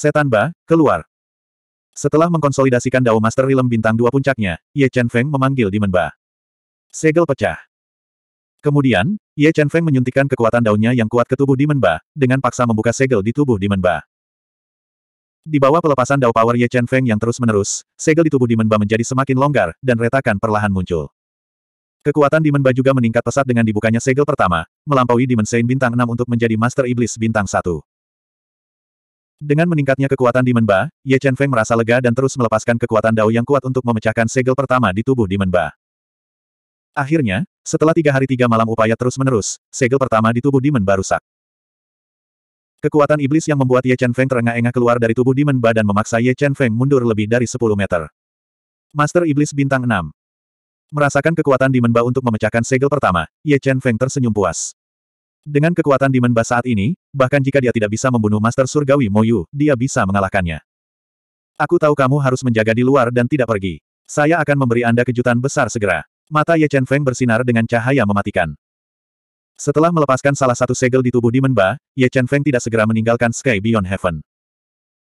Setan Ba, keluar. Setelah mengkonsolidasikan Dao Master Rilem bintang dua puncaknya, Ye Chen Feng memanggil Demon Ba. Segel pecah. Kemudian, Ye Chen Feng menyuntikkan kekuatan daunnya yang kuat ke tubuh Demon Ba, dengan paksa membuka segel di tubuh Demon Ba. Di bawah pelepasan Dao Power Ye Chen Feng yang terus-menerus, segel di tubuh Demon Ba menjadi semakin longgar, dan retakan perlahan muncul. Kekuatan Demon Ba juga meningkat pesat dengan dibukanya segel pertama, melampaui Demon Saint bintang 6 untuk menjadi Master Iblis bintang 1. Dengan meningkatnya kekuatan di Menba, Ye Chen Feng merasa lega dan terus melepaskan kekuatan Dao yang kuat untuk memecahkan segel pertama di tubuh di Menba. Akhirnya, setelah tiga hari tiga malam upaya terus-menerus, segel pertama di tubuh di Ba rusak. Kekuatan iblis yang membuat Ye Chen Feng terengah-engah keluar dari tubuh di Ba dan memaksa Ye Chen Feng mundur lebih dari 10 meter. Master Iblis Bintang 6 Merasakan kekuatan di Ba untuk memecahkan segel pertama, Ye Chen Feng tersenyum puas. Dengan kekuatan Demon Bass saat ini, bahkan jika dia tidak bisa membunuh Master Surgawi Moyu, dia bisa mengalahkannya. Aku tahu kamu harus menjaga di luar dan tidak pergi. Saya akan memberi Anda kejutan besar segera. Mata Ye Chen Feng bersinar dengan cahaya mematikan. Setelah melepaskan salah satu segel di tubuh Demon Ba, Ye Chen Feng tidak segera meninggalkan Sky Beyond Heaven.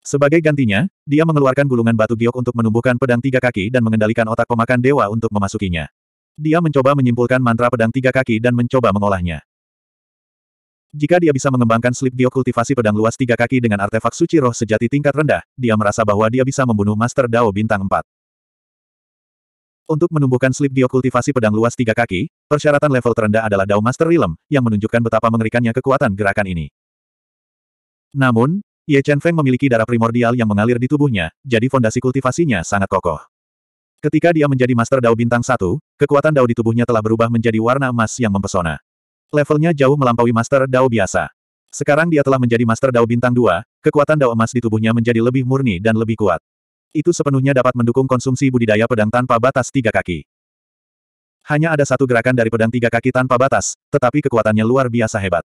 Sebagai gantinya, dia mengeluarkan gulungan batu giok untuk menumbuhkan pedang tiga kaki dan mengendalikan otak pemakan dewa untuk memasukinya. Dia mencoba menyimpulkan mantra pedang tiga kaki dan mencoba mengolahnya. Jika dia bisa mengembangkan slip biokultivasi pedang luas tiga kaki dengan artefak suci roh sejati tingkat rendah, dia merasa bahwa dia bisa membunuh Master Dao bintang 4. Untuk menumbuhkan slip biokultivasi pedang luas tiga kaki, persyaratan level terendah adalah Dao Master Realm, yang menunjukkan betapa mengerikannya kekuatan gerakan ini. Namun, Ye Chen Feng memiliki darah primordial yang mengalir di tubuhnya, jadi fondasi kultivasinya sangat kokoh. Ketika dia menjadi Master Dao bintang 1, kekuatan Dao di tubuhnya telah berubah menjadi warna emas yang mempesona. Levelnya jauh melampaui Master Dao biasa. Sekarang dia telah menjadi Master Dao bintang 2, kekuatan Dao emas di tubuhnya menjadi lebih murni dan lebih kuat. Itu sepenuhnya dapat mendukung konsumsi budidaya pedang tanpa batas tiga kaki. Hanya ada satu gerakan dari pedang tiga kaki tanpa batas, tetapi kekuatannya luar biasa hebat.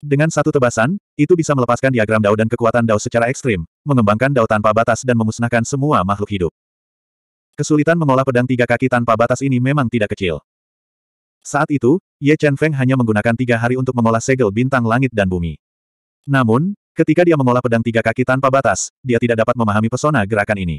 Dengan satu tebasan, itu bisa melepaskan diagram dao dan kekuatan dao secara ekstrim, mengembangkan dao tanpa batas dan memusnahkan semua makhluk hidup. Kesulitan mengolah pedang tiga kaki tanpa batas ini memang tidak kecil. Saat itu, Ye Chen Feng hanya menggunakan tiga hari untuk mengolah segel bintang langit dan bumi. Namun, ketika dia mengolah pedang tiga kaki tanpa batas, dia tidak dapat memahami pesona gerakan ini.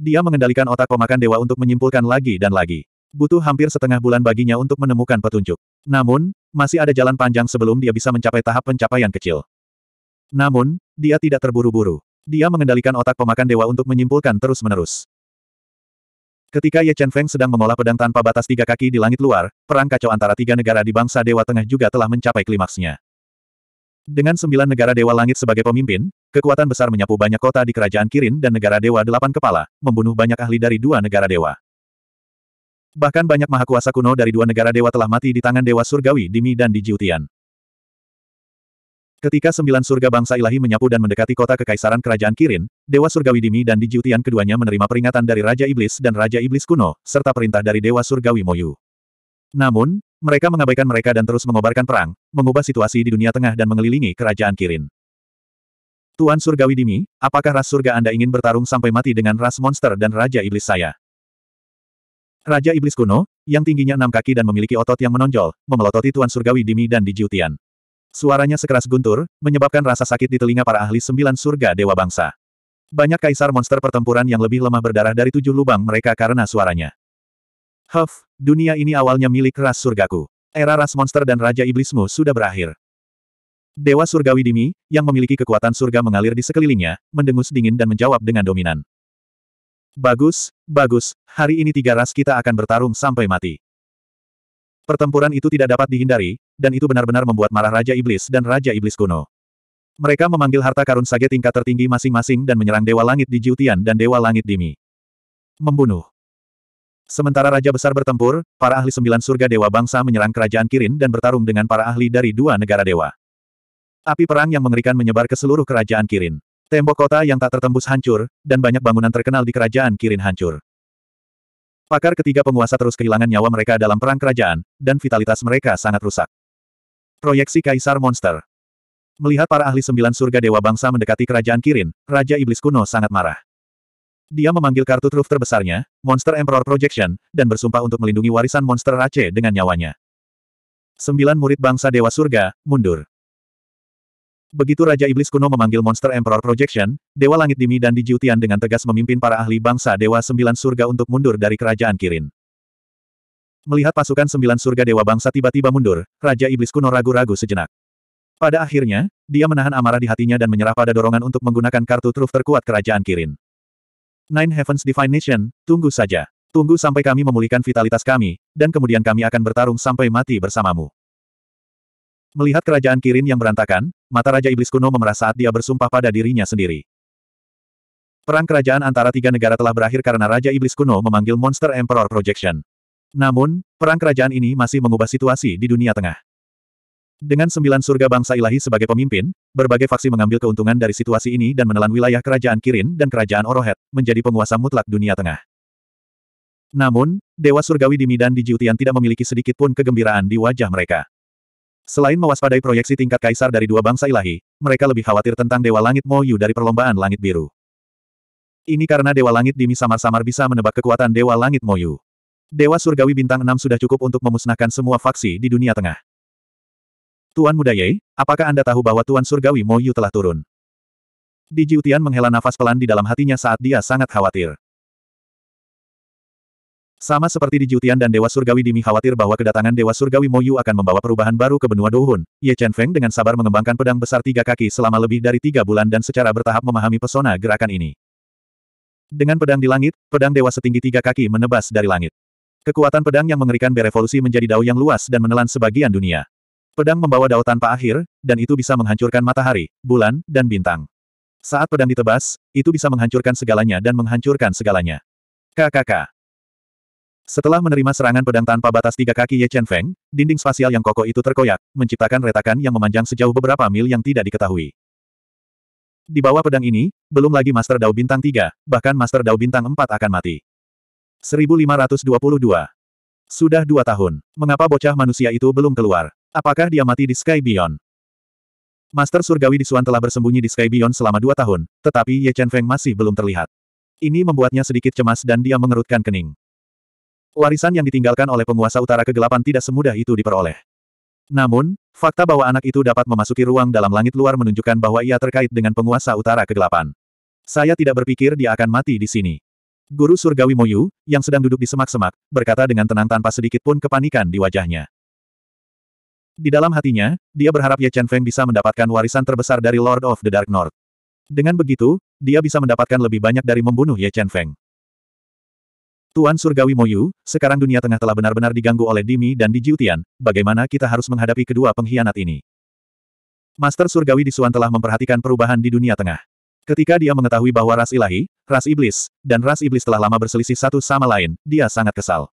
Dia mengendalikan otak pemakan dewa untuk menyimpulkan lagi dan lagi. Butuh hampir setengah bulan baginya untuk menemukan petunjuk. Namun, masih ada jalan panjang sebelum dia bisa mencapai tahap pencapaian kecil. Namun, dia tidak terburu-buru. Dia mengendalikan otak pemakan dewa untuk menyimpulkan terus-menerus. Ketika Ye Chen Feng sedang mengolah pedang tanpa batas tiga kaki di langit luar, perang kacau antara tiga negara di bangsa Dewa Tengah juga telah mencapai klimaksnya. Dengan sembilan negara Dewa Langit sebagai pemimpin, kekuatan besar menyapu banyak kota di Kerajaan Kirin dan negara Dewa Delapan Kepala, membunuh banyak ahli dari dua negara Dewa. Bahkan banyak mahakuasa kuno dari dua negara Dewa telah mati di tangan Dewa Surgawi Dimi dan di Jiutian. Ketika sembilan surga bangsa ilahi menyapu dan mendekati kota kekaisaran kerajaan Kirin, Dewa Surgawi Dimi dan Dijutian keduanya menerima peringatan dari Raja Iblis dan Raja Iblis kuno, serta perintah dari Dewa Surgawi Moyu. Namun, mereka mengabaikan mereka dan terus mengobarkan perang, mengubah situasi di dunia tengah dan mengelilingi kerajaan Kirin. Tuan Surgawi Dimi, apakah ras surga Anda ingin bertarung sampai mati dengan ras monster dan Raja Iblis saya? Raja Iblis kuno, yang tingginya enam kaki dan memiliki otot yang menonjol, memelototi Tuan Surgawi Dimi dan Dijutian. Suaranya sekeras guntur, menyebabkan rasa sakit di telinga para ahli sembilan surga dewa bangsa. Banyak kaisar monster pertempuran yang lebih lemah berdarah dari tujuh lubang mereka karena suaranya. Huff, dunia ini awalnya milik ras surgaku. Era ras monster dan raja iblismu sudah berakhir. Dewa surgawi Dimi, yang memiliki kekuatan surga mengalir di sekelilingnya, mendengus dingin dan menjawab dengan dominan. Bagus, bagus, hari ini tiga ras kita akan bertarung sampai mati. Pertempuran itu tidak dapat dihindari, dan itu benar-benar membuat marah Raja Iblis dan Raja Iblis kuno. Mereka memanggil harta karun sage tingkat tertinggi masing-masing dan menyerang Dewa Langit di Jiutian dan Dewa Langit Dimi. Membunuh. Sementara Raja Besar bertempur, para ahli sembilan surga Dewa Bangsa menyerang kerajaan Kirin dan bertarung dengan para ahli dari dua negara dewa. Api perang yang mengerikan menyebar ke seluruh kerajaan Kirin. Tembok kota yang tak tertembus hancur, dan banyak bangunan terkenal di kerajaan Kirin hancur. Pakar ketiga penguasa terus kehilangan nyawa mereka dalam perang kerajaan, dan vitalitas mereka sangat rusak. Proyeksi Kaisar Monster Melihat para ahli sembilan surga dewa bangsa mendekati kerajaan Kirin, Raja Iblis kuno sangat marah. Dia memanggil kartu truf terbesarnya, Monster Emperor Projection, dan bersumpah untuk melindungi warisan monster Rache dengan nyawanya. Sembilan murid bangsa Dewa Surga, mundur. Begitu Raja Iblis kuno memanggil Monster Emperor Projection, Dewa Langit Dimi dan dijutian dengan tegas memimpin para ahli bangsa Dewa Sembilan Surga untuk mundur dari kerajaan Kirin. Melihat pasukan Sembilan Surga Dewa Bangsa tiba-tiba mundur, Raja Iblis kuno ragu-ragu sejenak. Pada akhirnya, dia menahan amarah di hatinya dan menyerah pada dorongan untuk menggunakan kartu truf terkuat kerajaan Kirin. Nine Heavens Divine Nation, tunggu saja. Tunggu sampai kami memulihkan vitalitas kami, dan kemudian kami akan bertarung sampai mati bersamamu. Melihat kerajaan Kirin yang berantakan, mata Raja Iblis kuno memerah saat dia bersumpah pada dirinya sendiri. Perang kerajaan antara tiga negara telah berakhir karena Raja Iblis kuno memanggil Monster Emperor Projection. Namun, perang kerajaan ini masih mengubah situasi di dunia tengah. Dengan sembilan surga bangsa ilahi sebagai pemimpin, berbagai faksi mengambil keuntungan dari situasi ini dan menelan wilayah kerajaan Kirin dan kerajaan Orohet, menjadi penguasa mutlak dunia tengah. Namun, Dewa Surgawi di Midan di Jiutian tidak memiliki sedikit pun kegembiraan di wajah mereka. Selain mewaspadai proyeksi tingkat kaisar dari dua bangsa ilahi, mereka lebih khawatir tentang Dewa Langit Moyu dari perlombaan Langit Biru. Ini karena Dewa Langit Dimi samar-samar bisa menebak kekuatan Dewa Langit Moyu. Dewa Surgawi Bintang 6 sudah cukup untuk memusnahkan semua faksi di dunia tengah. Tuan Muda Ye, apakah Anda tahu bahwa Tuan Surgawi Moyu telah turun? Di Jiutian menghela nafas pelan di dalam hatinya saat dia sangat khawatir. Sama seperti di Jutian dan Dewa Surgawi Dimi khawatir bahwa kedatangan Dewa Surgawi Moyu akan membawa perubahan baru ke benua Douhun, Ye Chen Feng dengan sabar mengembangkan pedang besar tiga kaki selama lebih dari tiga bulan dan secara bertahap memahami pesona gerakan ini. Dengan pedang di langit, pedang Dewa setinggi tiga kaki menebas dari langit. Kekuatan pedang yang mengerikan berevolusi menjadi dao yang luas dan menelan sebagian dunia. Pedang membawa dao tanpa akhir, dan itu bisa menghancurkan matahari, bulan, dan bintang. Saat pedang ditebas, itu bisa menghancurkan segalanya dan menghancurkan segalanya. KKK. Setelah menerima serangan pedang tanpa batas tiga kaki Ye Chen Feng, dinding spasial yang kokoh itu terkoyak, menciptakan retakan yang memanjang sejauh beberapa mil yang tidak diketahui. Di bawah pedang ini, belum lagi Master Dao Bintang 3, bahkan Master Dao Bintang 4 akan mati. 1522. Sudah dua tahun. Mengapa bocah manusia itu belum keluar? Apakah dia mati di Sky Beyond? Master Surgawi di Suan telah bersembunyi di Sky Beyond selama dua tahun, tetapi Ye Chen Feng masih belum terlihat. Ini membuatnya sedikit cemas dan dia mengerutkan kening. Warisan yang ditinggalkan oleh penguasa utara kegelapan tidak semudah itu diperoleh. Namun, fakta bahwa anak itu dapat memasuki ruang dalam langit luar menunjukkan bahwa ia terkait dengan penguasa utara kegelapan. Saya tidak berpikir dia akan mati di sini. Guru Surgawi Moyu, yang sedang duduk di semak-semak, berkata dengan tenang tanpa sedikit pun kepanikan di wajahnya. Di dalam hatinya, dia berharap Ye Chen Feng bisa mendapatkan warisan terbesar dari Lord of the Dark North. Dengan begitu, dia bisa mendapatkan lebih banyak dari membunuh Ye Chen Feng. Tuan Surgawi Moyu, sekarang dunia tengah telah benar-benar diganggu oleh Dimi dan Dijiutian, bagaimana kita harus menghadapi kedua pengkhianat ini? Master Surgawi Disuan telah memperhatikan perubahan di dunia tengah. Ketika dia mengetahui bahwa ras ilahi, ras iblis, dan ras iblis telah lama berselisih satu sama lain, dia sangat kesal.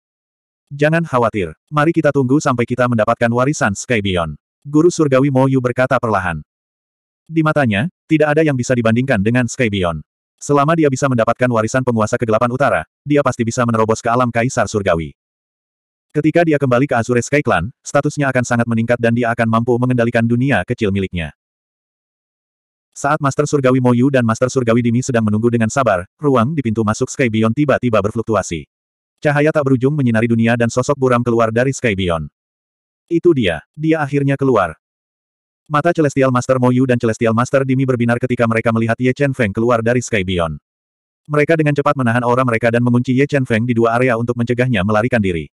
Jangan khawatir, mari kita tunggu sampai kita mendapatkan warisan Sky Beyond. Guru Surgawi Moyu berkata perlahan. Di matanya, tidak ada yang bisa dibandingkan dengan Sky Beyond. Selama dia bisa mendapatkan warisan penguasa kegelapan utara, dia pasti bisa menerobos ke alam kaisar surgawi. Ketika dia kembali ke Azure Sky Clan, statusnya akan sangat meningkat dan dia akan mampu mengendalikan dunia kecil miliknya. Saat Master Surgawi Moyu dan Master Surgawi Dimi sedang menunggu dengan sabar, ruang di pintu masuk Sky Beyond tiba-tiba berfluktuasi. Cahaya tak berujung menyinari dunia dan sosok buram keluar dari Sky Beyond. Itu dia, dia akhirnya keluar. Mata Celestial Master Moyu dan Celestial Master Dimi berbinar ketika mereka melihat Ye Chen Feng keluar dari Sky Beyond. Mereka dengan cepat menahan aura mereka dan mengunci Ye Chen Feng di dua area untuk mencegahnya melarikan diri.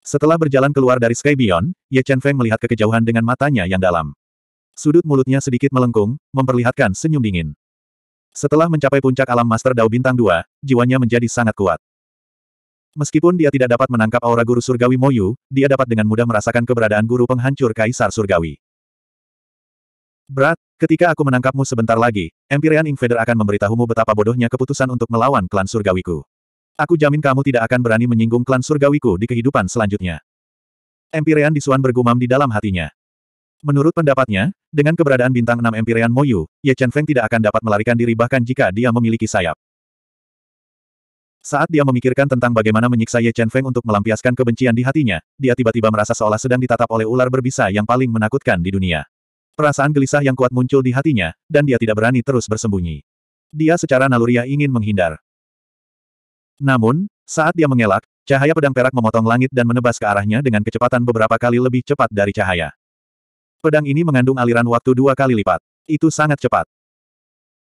Setelah berjalan keluar dari Sky Beyond, Ye Chen Feng melihat ke kejauhan dengan matanya yang dalam. Sudut mulutnya sedikit melengkung, memperlihatkan senyum dingin. Setelah mencapai puncak alam Master Dao Bintang 2, jiwanya menjadi sangat kuat. Meskipun dia tidak dapat menangkap aura guru surgawi Moyu, dia dapat dengan mudah merasakan keberadaan guru penghancur kaisar surgawi. Berat, ketika aku menangkapmu sebentar lagi, Empyrean Invader akan memberitahumu betapa bodohnya keputusan untuk melawan klan surgawiku. Aku jamin kamu tidak akan berani menyinggung klan surgawiku di kehidupan selanjutnya. Empyrean Disuan bergumam di dalam hatinya. Menurut pendapatnya, dengan keberadaan bintang 6 Empyrean Moyu, Ye Chen Feng tidak akan dapat melarikan diri bahkan jika dia memiliki sayap. Saat dia memikirkan tentang bagaimana menyiksa Ye Chen Feng untuk melampiaskan kebencian di hatinya, dia tiba-tiba merasa seolah sedang ditatap oleh ular berbisa yang paling menakutkan di dunia. Perasaan gelisah yang kuat muncul di hatinya, dan dia tidak berani terus bersembunyi. Dia secara naluriah ingin menghindar. Namun, saat dia mengelak, cahaya pedang perak memotong langit dan menebas ke arahnya dengan kecepatan beberapa kali lebih cepat dari cahaya. Pedang ini mengandung aliran waktu dua kali lipat. Itu sangat cepat.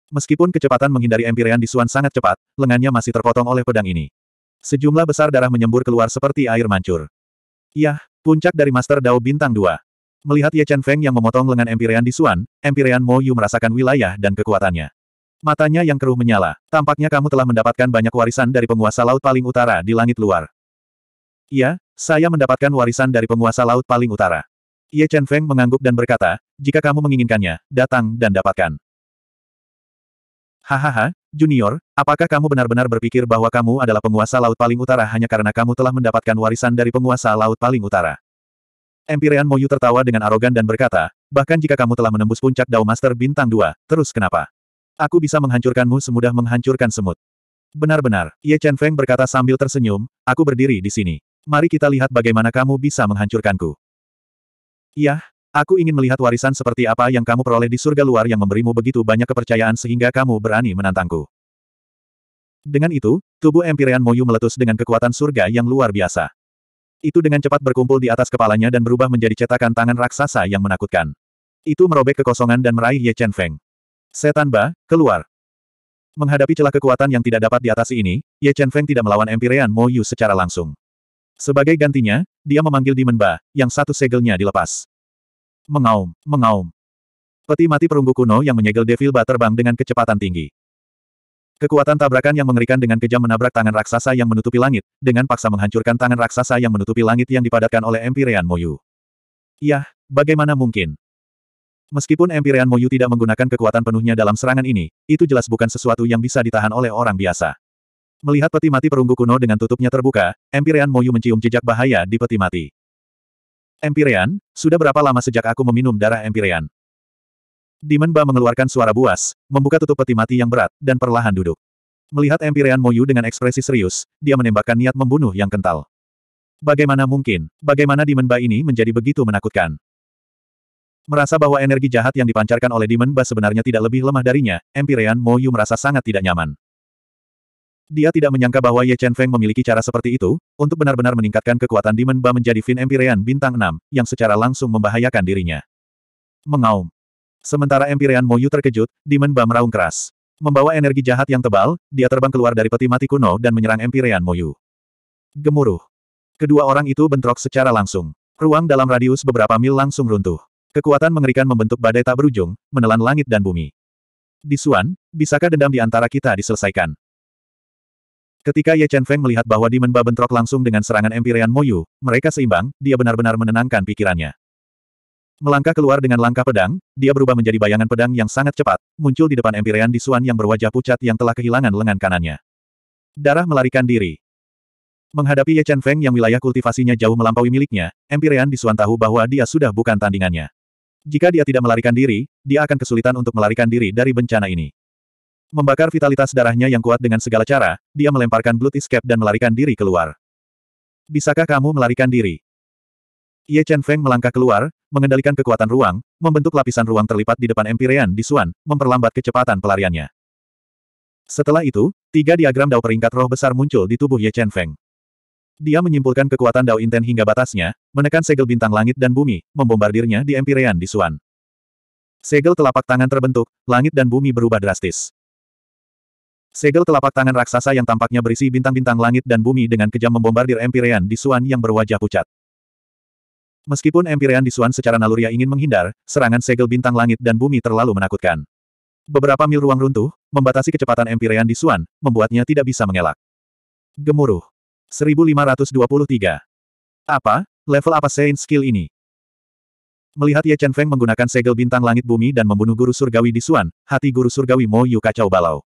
Meskipun kecepatan menghindari Empyrean di Suan sangat cepat, lengannya masih terpotong oleh pedang ini. Sejumlah besar darah menyembur keluar seperti air mancur. Yah, puncak dari Master Dao Bintang 2. Melihat Ye Chen Feng yang memotong lengan Empyrean di Suan, Empyrean Mo Yu merasakan wilayah dan kekuatannya. Matanya yang keruh menyala. Tampaknya kamu telah mendapatkan banyak warisan dari penguasa laut paling utara di langit luar. Iya, saya mendapatkan warisan dari penguasa laut paling utara. Ye Chen Feng mengangguk dan berkata, jika kamu menginginkannya, datang dan dapatkan. Hahaha, Junior, apakah kamu benar-benar berpikir bahwa kamu adalah penguasa laut paling utara hanya karena kamu telah mendapatkan warisan dari penguasa laut paling utara? Empyrean Moyu tertawa dengan arogan dan berkata, bahkan jika kamu telah menembus puncak Dao Master Bintang 2, terus kenapa? Aku bisa menghancurkanmu semudah menghancurkan semut. Benar-benar, Ye Chen Feng berkata sambil tersenyum, aku berdiri di sini. Mari kita lihat bagaimana kamu bisa menghancurkanku. Yah, aku ingin melihat warisan seperti apa yang kamu peroleh di surga luar yang memberimu begitu banyak kepercayaan sehingga kamu berani menantangku. Dengan itu, tubuh Empyrean Moyu meletus dengan kekuatan surga yang luar biasa. Itu dengan cepat berkumpul di atas kepalanya dan berubah menjadi cetakan tangan raksasa yang menakutkan. Itu merobek kekosongan dan meraih Ye Chen Feng. Setan Ba, keluar. Menghadapi celah kekuatan yang tidak dapat diatasi ini, Ye Chen Feng tidak melawan Empirean Mo Yu secara langsung. Sebagai gantinya, dia memanggil Demon Ba, yang satu segelnya dilepas. Mengaum, mengaum. Peti mati perunggu kuno yang menyegel Devil Ba terbang dengan kecepatan tinggi. Kekuatan tabrakan yang mengerikan dengan kejam menabrak tangan raksasa yang menutupi langit, dengan paksa menghancurkan tangan raksasa yang menutupi langit yang dipadatkan oleh Empyrean Moyu. Yah, bagaimana mungkin? Meskipun Empyrean Moyu tidak menggunakan kekuatan penuhnya dalam serangan ini, itu jelas bukan sesuatu yang bisa ditahan oleh orang biasa. Melihat peti mati perunggu kuno dengan tutupnya terbuka, Empyrean Moyu mencium jejak bahaya di peti mati. Empyrean, sudah berapa lama sejak aku meminum darah Empyrean? Demon Ba mengeluarkan suara buas, membuka tutup peti mati yang berat, dan perlahan duduk. Melihat Empyrean Moyu dengan ekspresi serius, dia menembakkan niat membunuh yang kental. Bagaimana mungkin, bagaimana Demon Ba ini menjadi begitu menakutkan? Merasa bahwa energi jahat yang dipancarkan oleh Demon Ba sebenarnya tidak lebih lemah darinya, Empyrean Moyu merasa sangat tidak nyaman. Dia tidak menyangka bahwa Ye Chen Feng memiliki cara seperti itu, untuk benar-benar meningkatkan kekuatan Demon Ba menjadi Fin Empyrean Bintang 6, yang secara langsung membahayakan dirinya. Mengaum, Sementara Empyrean Moyu terkejut, Demon Ba meraung keras. Membawa energi jahat yang tebal, dia terbang keluar dari peti mati kuno dan menyerang Empyrean Moyu. Gemuruh. Kedua orang itu bentrok secara langsung. Ruang dalam radius beberapa mil langsung runtuh. Kekuatan mengerikan membentuk badai tak berujung, menelan langit dan bumi. Di Suan, bisakah dendam di antara kita diselesaikan? Ketika Ye Chen Feng melihat bahwa Demon Ba bentrok langsung dengan serangan Empyrean Moyu, mereka seimbang, dia benar-benar menenangkan pikirannya. Melangkah keluar dengan langkah pedang, dia berubah menjadi bayangan pedang yang sangat cepat, muncul di depan Empirean di Suan yang berwajah pucat yang telah kehilangan lengan kanannya. Darah melarikan diri. Menghadapi Ye Chen Feng yang wilayah kultivasinya jauh melampaui miliknya, Empirean di Suan tahu bahwa dia sudah bukan tandingannya. Jika dia tidak melarikan diri, dia akan kesulitan untuk melarikan diri dari bencana ini. Membakar vitalitas darahnya yang kuat dengan segala cara, dia melemparkan Blood Escape dan melarikan diri keluar. Bisakah kamu melarikan diri? Ye Chen Feng melangkah keluar, mengendalikan kekuatan ruang, membentuk lapisan ruang terlipat di depan Empyrean di Suan, memperlambat kecepatan pelariannya. Setelah itu, tiga diagram dao peringkat roh besar muncul di tubuh Ye Chen Feng. Dia menyimpulkan kekuatan dao inten hingga batasnya, menekan segel bintang langit dan bumi, membombardirnya di Empyrean di Suan. Segel telapak tangan terbentuk, langit dan bumi berubah drastis. Segel telapak tangan raksasa yang tampaknya berisi bintang-bintang langit dan bumi dengan kejam membombardir Empyrean di Suan yang berwajah pucat. Meskipun Empyrean Disuan secara naluriah ingin menghindar, serangan segel bintang langit dan bumi terlalu menakutkan. Beberapa mil ruang runtuh, membatasi kecepatan Empyrean Disuan, membuatnya tidak bisa mengelak. Gemuruh. 1523. Apa? Level apa Saint skill ini? Melihat Ye Chen Feng menggunakan segel bintang langit bumi dan membunuh guru surgawi Di Suan, hati guru surgawi Mo Yu kacau balau.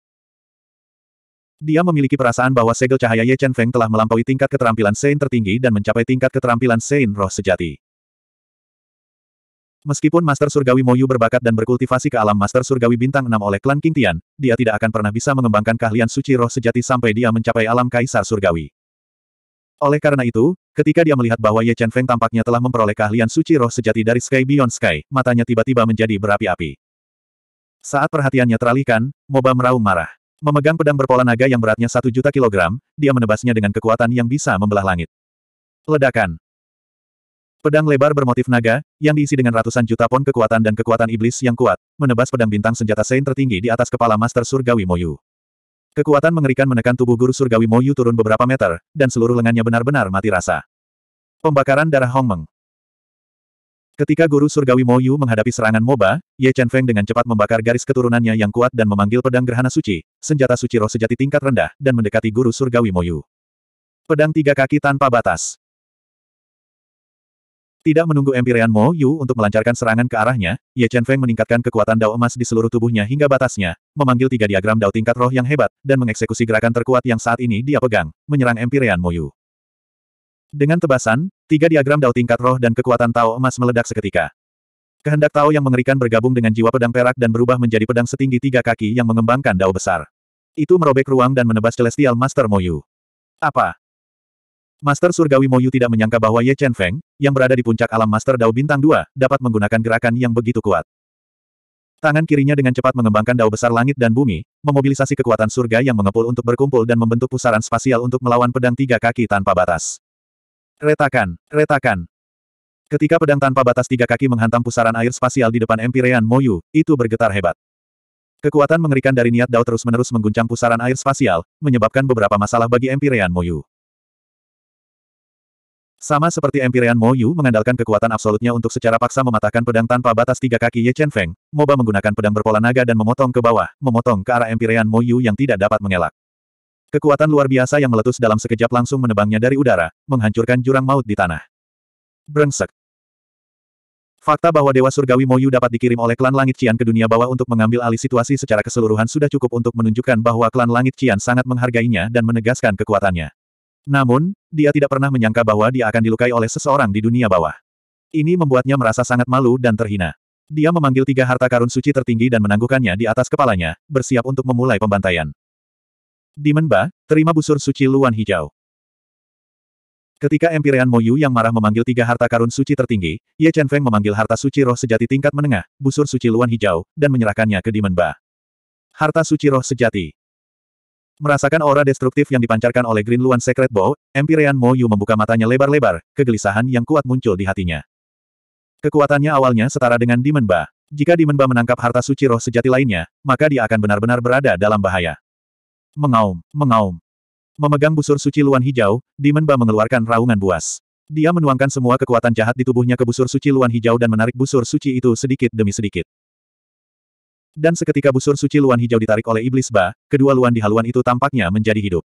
Dia memiliki perasaan bahwa segel cahaya Ye Chen Feng telah melampaui tingkat keterampilan saint tertinggi dan mencapai tingkat keterampilan saint roh sejati. Meskipun Master Surgawi Moyu berbakat dan berkultivasi ke alam Master Surgawi Bintang 6 oleh klan King Tian, dia tidak akan pernah bisa mengembangkan keahlian suci roh sejati sampai dia mencapai alam Kaisar Surgawi. Oleh karena itu, ketika dia melihat bahwa Ye Chen Feng tampaknya telah memperoleh keahlian suci roh sejati dari Sky Beyond Sky, matanya tiba-tiba menjadi berapi-api. Saat perhatiannya teralihkan, Moba meraung marah. Memegang pedang berpola naga yang beratnya satu juta kilogram, dia menebasnya dengan kekuatan yang bisa membelah langit. Ledakan. Pedang lebar bermotif naga, yang diisi dengan ratusan juta pon kekuatan dan kekuatan iblis yang kuat, menebas pedang bintang senjata Sein tertinggi di atas kepala Master Surgawi Moyu. Kekuatan mengerikan menekan tubuh guru Surgawi Moyu turun beberapa meter, dan seluruh lengannya benar-benar mati rasa. Pembakaran darah Hong Meng. Ketika guru Surgawi Moyu menghadapi serangan MOBA, Ye Chen Feng dengan cepat membakar garis keturunannya yang kuat dan memanggil pedang gerhana suci, senjata suci roh sejati tingkat rendah, dan mendekati guru Surgawi Moyu. Pedang tiga kaki tanpa batas. Tidak menunggu Empyrean Mo Yu untuk melancarkan serangan ke arahnya, Ye Chen Feng meningkatkan kekuatan dao emas di seluruh tubuhnya hingga batasnya, memanggil tiga diagram dao tingkat roh yang hebat, dan mengeksekusi gerakan terkuat yang saat ini dia pegang, menyerang Empyrean Mo Yu. Dengan tebasan, tiga diagram dao tingkat roh dan kekuatan Tao emas meledak seketika. Kehendak Tao yang mengerikan bergabung dengan jiwa pedang perak dan berubah menjadi pedang setinggi tiga kaki yang mengembangkan dao besar. Itu merobek ruang dan menebas Celestial Master Mo Yu. Apa? Master Surgawi Moyu tidak menyangka bahwa Ye Chen Feng, yang berada di puncak alam Master Dao Bintang 2, dapat menggunakan gerakan yang begitu kuat. Tangan kirinya dengan cepat mengembangkan dao besar langit dan bumi, memobilisasi kekuatan surga yang mengepul untuk berkumpul dan membentuk pusaran spasial untuk melawan pedang tiga kaki tanpa batas. Retakan, retakan. Ketika pedang tanpa batas tiga kaki menghantam pusaran air spasial di depan Empirean Moyu, itu bergetar hebat. Kekuatan mengerikan dari niat Dao terus-menerus mengguncang pusaran air spasial, menyebabkan beberapa masalah bagi Empirean Moyu. Sama seperti Empyrean Mo Yu mengandalkan kekuatan absolutnya untuk secara paksa mematahkan pedang tanpa batas tiga kaki Ye Chen Feng, Moba menggunakan pedang berpola naga dan memotong ke bawah, memotong ke arah Empyrean Mo Yu yang tidak dapat mengelak. Kekuatan luar biasa yang meletus dalam sekejap langsung menebangnya dari udara, menghancurkan jurang maut di tanah. Brengsek. Fakta bahwa Dewa Surgawi Moyu dapat dikirim oleh klan Langit Cian ke dunia bawah untuk mengambil alih situasi secara keseluruhan sudah cukup untuk menunjukkan bahwa klan Langit Cian sangat menghargainya dan menegaskan kekuatannya. Namun, dia tidak pernah menyangka bahwa dia akan dilukai oleh seseorang di dunia bawah. Ini membuatnya merasa sangat malu dan terhina. Dia memanggil tiga harta karun suci tertinggi dan menangguhkannya di atas kepalanya, bersiap untuk memulai pembantaian. Menba, terima busur suci luan hijau. Ketika Empirean Moyu yang marah memanggil tiga harta karun suci tertinggi, Ye Chen Feng memanggil harta suci roh sejati tingkat menengah, busur suci luan hijau, dan menyerahkannya ke Dimenba. Harta suci roh sejati. Merasakan aura destruktif yang dipancarkan oleh Green Luan Secret Bow, Empyrean Mo Yu membuka matanya lebar-lebar, kegelisahan yang kuat muncul di hatinya. Kekuatannya awalnya setara dengan Demon Ba. Jika Demon Ba menangkap harta suci roh sejati lainnya, maka dia akan benar-benar berada dalam bahaya. Mengaum, mengaum. Memegang busur suci Luan Hijau, Demon Ba mengeluarkan raungan buas. Dia menuangkan semua kekuatan jahat di tubuhnya ke busur suci Luan Hijau dan menarik busur suci itu sedikit demi sedikit. Dan seketika busur suci luan hijau ditarik oleh iblis ba, kedua luan di haluan itu tampaknya menjadi hidup.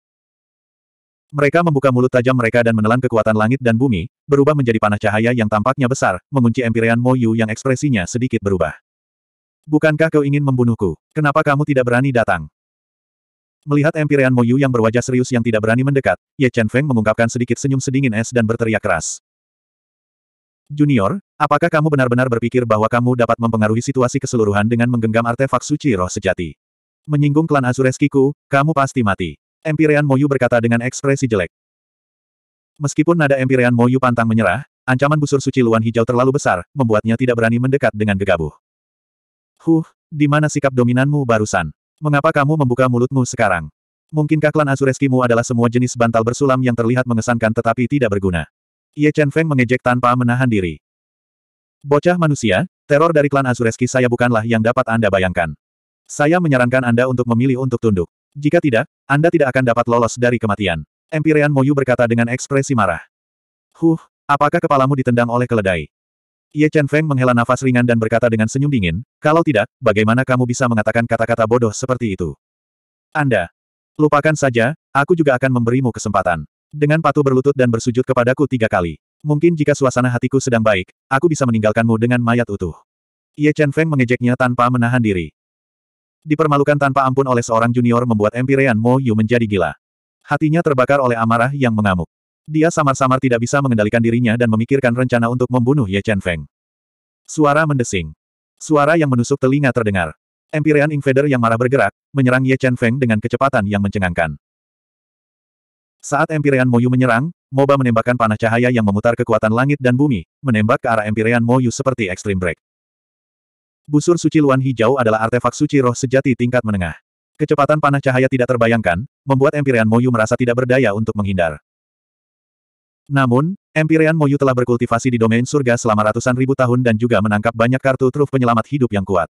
Mereka membuka mulut tajam mereka dan menelan kekuatan langit dan bumi, berubah menjadi panah cahaya yang tampaknya besar, mengunci empirean Mo Yu yang ekspresinya sedikit berubah. Bukankah kau ingin membunuhku? Kenapa kamu tidak berani datang? Melihat empirean Mo Yu yang berwajah serius yang tidak berani mendekat, Ye Chen Feng mengungkapkan sedikit senyum sedingin es dan berteriak keras. Junior, Apakah kamu benar-benar berpikir bahwa kamu dapat mempengaruhi situasi keseluruhan dengan menggenggam artefak suci roh sejati? Menyinggung klan Azureskiku, kamu pasti mati. Empyrean Moyu berkata dengan ekspresi jelek. Meskipun nada Empyrean Moyu pantang menyerah, ancaman busur suci luan hijau terlalu besar, membuatnya tidak berani mendekat dengan gegabah. Huh, di mana sikap dominanmu barusan? Mengapa kamu membuka mulutmu sekarang? Mungkinkah klan Azureskimu adalah semua jenis bantal bersulam yang terlihat mengesankan tetapi tidak berguna? Ye Chen Feng mengejek tanpa menahan diri. Bocah manusia, teror dari klan Azureski saya bukanlah yang dapat Anda bayangkan. Saya menyarankan Anda untuk memilih untuk tunduk. Jika tidak, Anda tidak akan dapat lolos dari kematian. Empyrean Moyu berkata dengan ekspresi marah. Huh, apakah kepalamu ditendang oleh keledai? Ye Chen Feng menghela nafas ringan dan berkata dengan senyum dingin, kalau tidak, bagaimana kamu bisa mengatakan kata-kata bodoh seperti itu? Anda. Lupakan saja, aku juga akan memberimu kesempatan. Dengan patuh berlutut dan bersujud kepadaku tiga kali. Mungkin jika suasana hatiku sedang baik, aku bisa meninggalkanmu dengan mayat utuh. Ye Chen Feng mengejeknya tanpa menahan diri. Dipermalukan tanpa ampun oleh seorang junior membuat empirean Mo Yu menjadi gila. Hatinya terbakar oleh amarah yang mengamuk. Dia samar-samar tidak bisa mengendalikan dirinya dan memikirkan rencana untuk membunuh Ye Chen Feng. Suara mendesing. Suara yang menusuk telinga terdengar. Empirean Invader yang marah bergerak, menyerang Ye Chen Feng dengan kecepatan yang mencengangkan. Saat Empyrean Moyu menyerang, Moba menembakkan panah cahaya yang memutar kekuatan langit dan bumi, menembak ke arah Empyrean Moyu seperti Extreme Break. Busur suci Luan Hijau adalah artefak suci roh sejati tingkat menengah. Kecepatan panah cahaya tidak terbayangkan, membuat Empyrean Moyu merasa tidak berdaya untuk menghindar. Namun, Empyrean Moyu telah berkultivasi di domain surga selama ratusan ribu tahun dan juga menangkap banyak kartu truf penyelamat hidup yang kuat.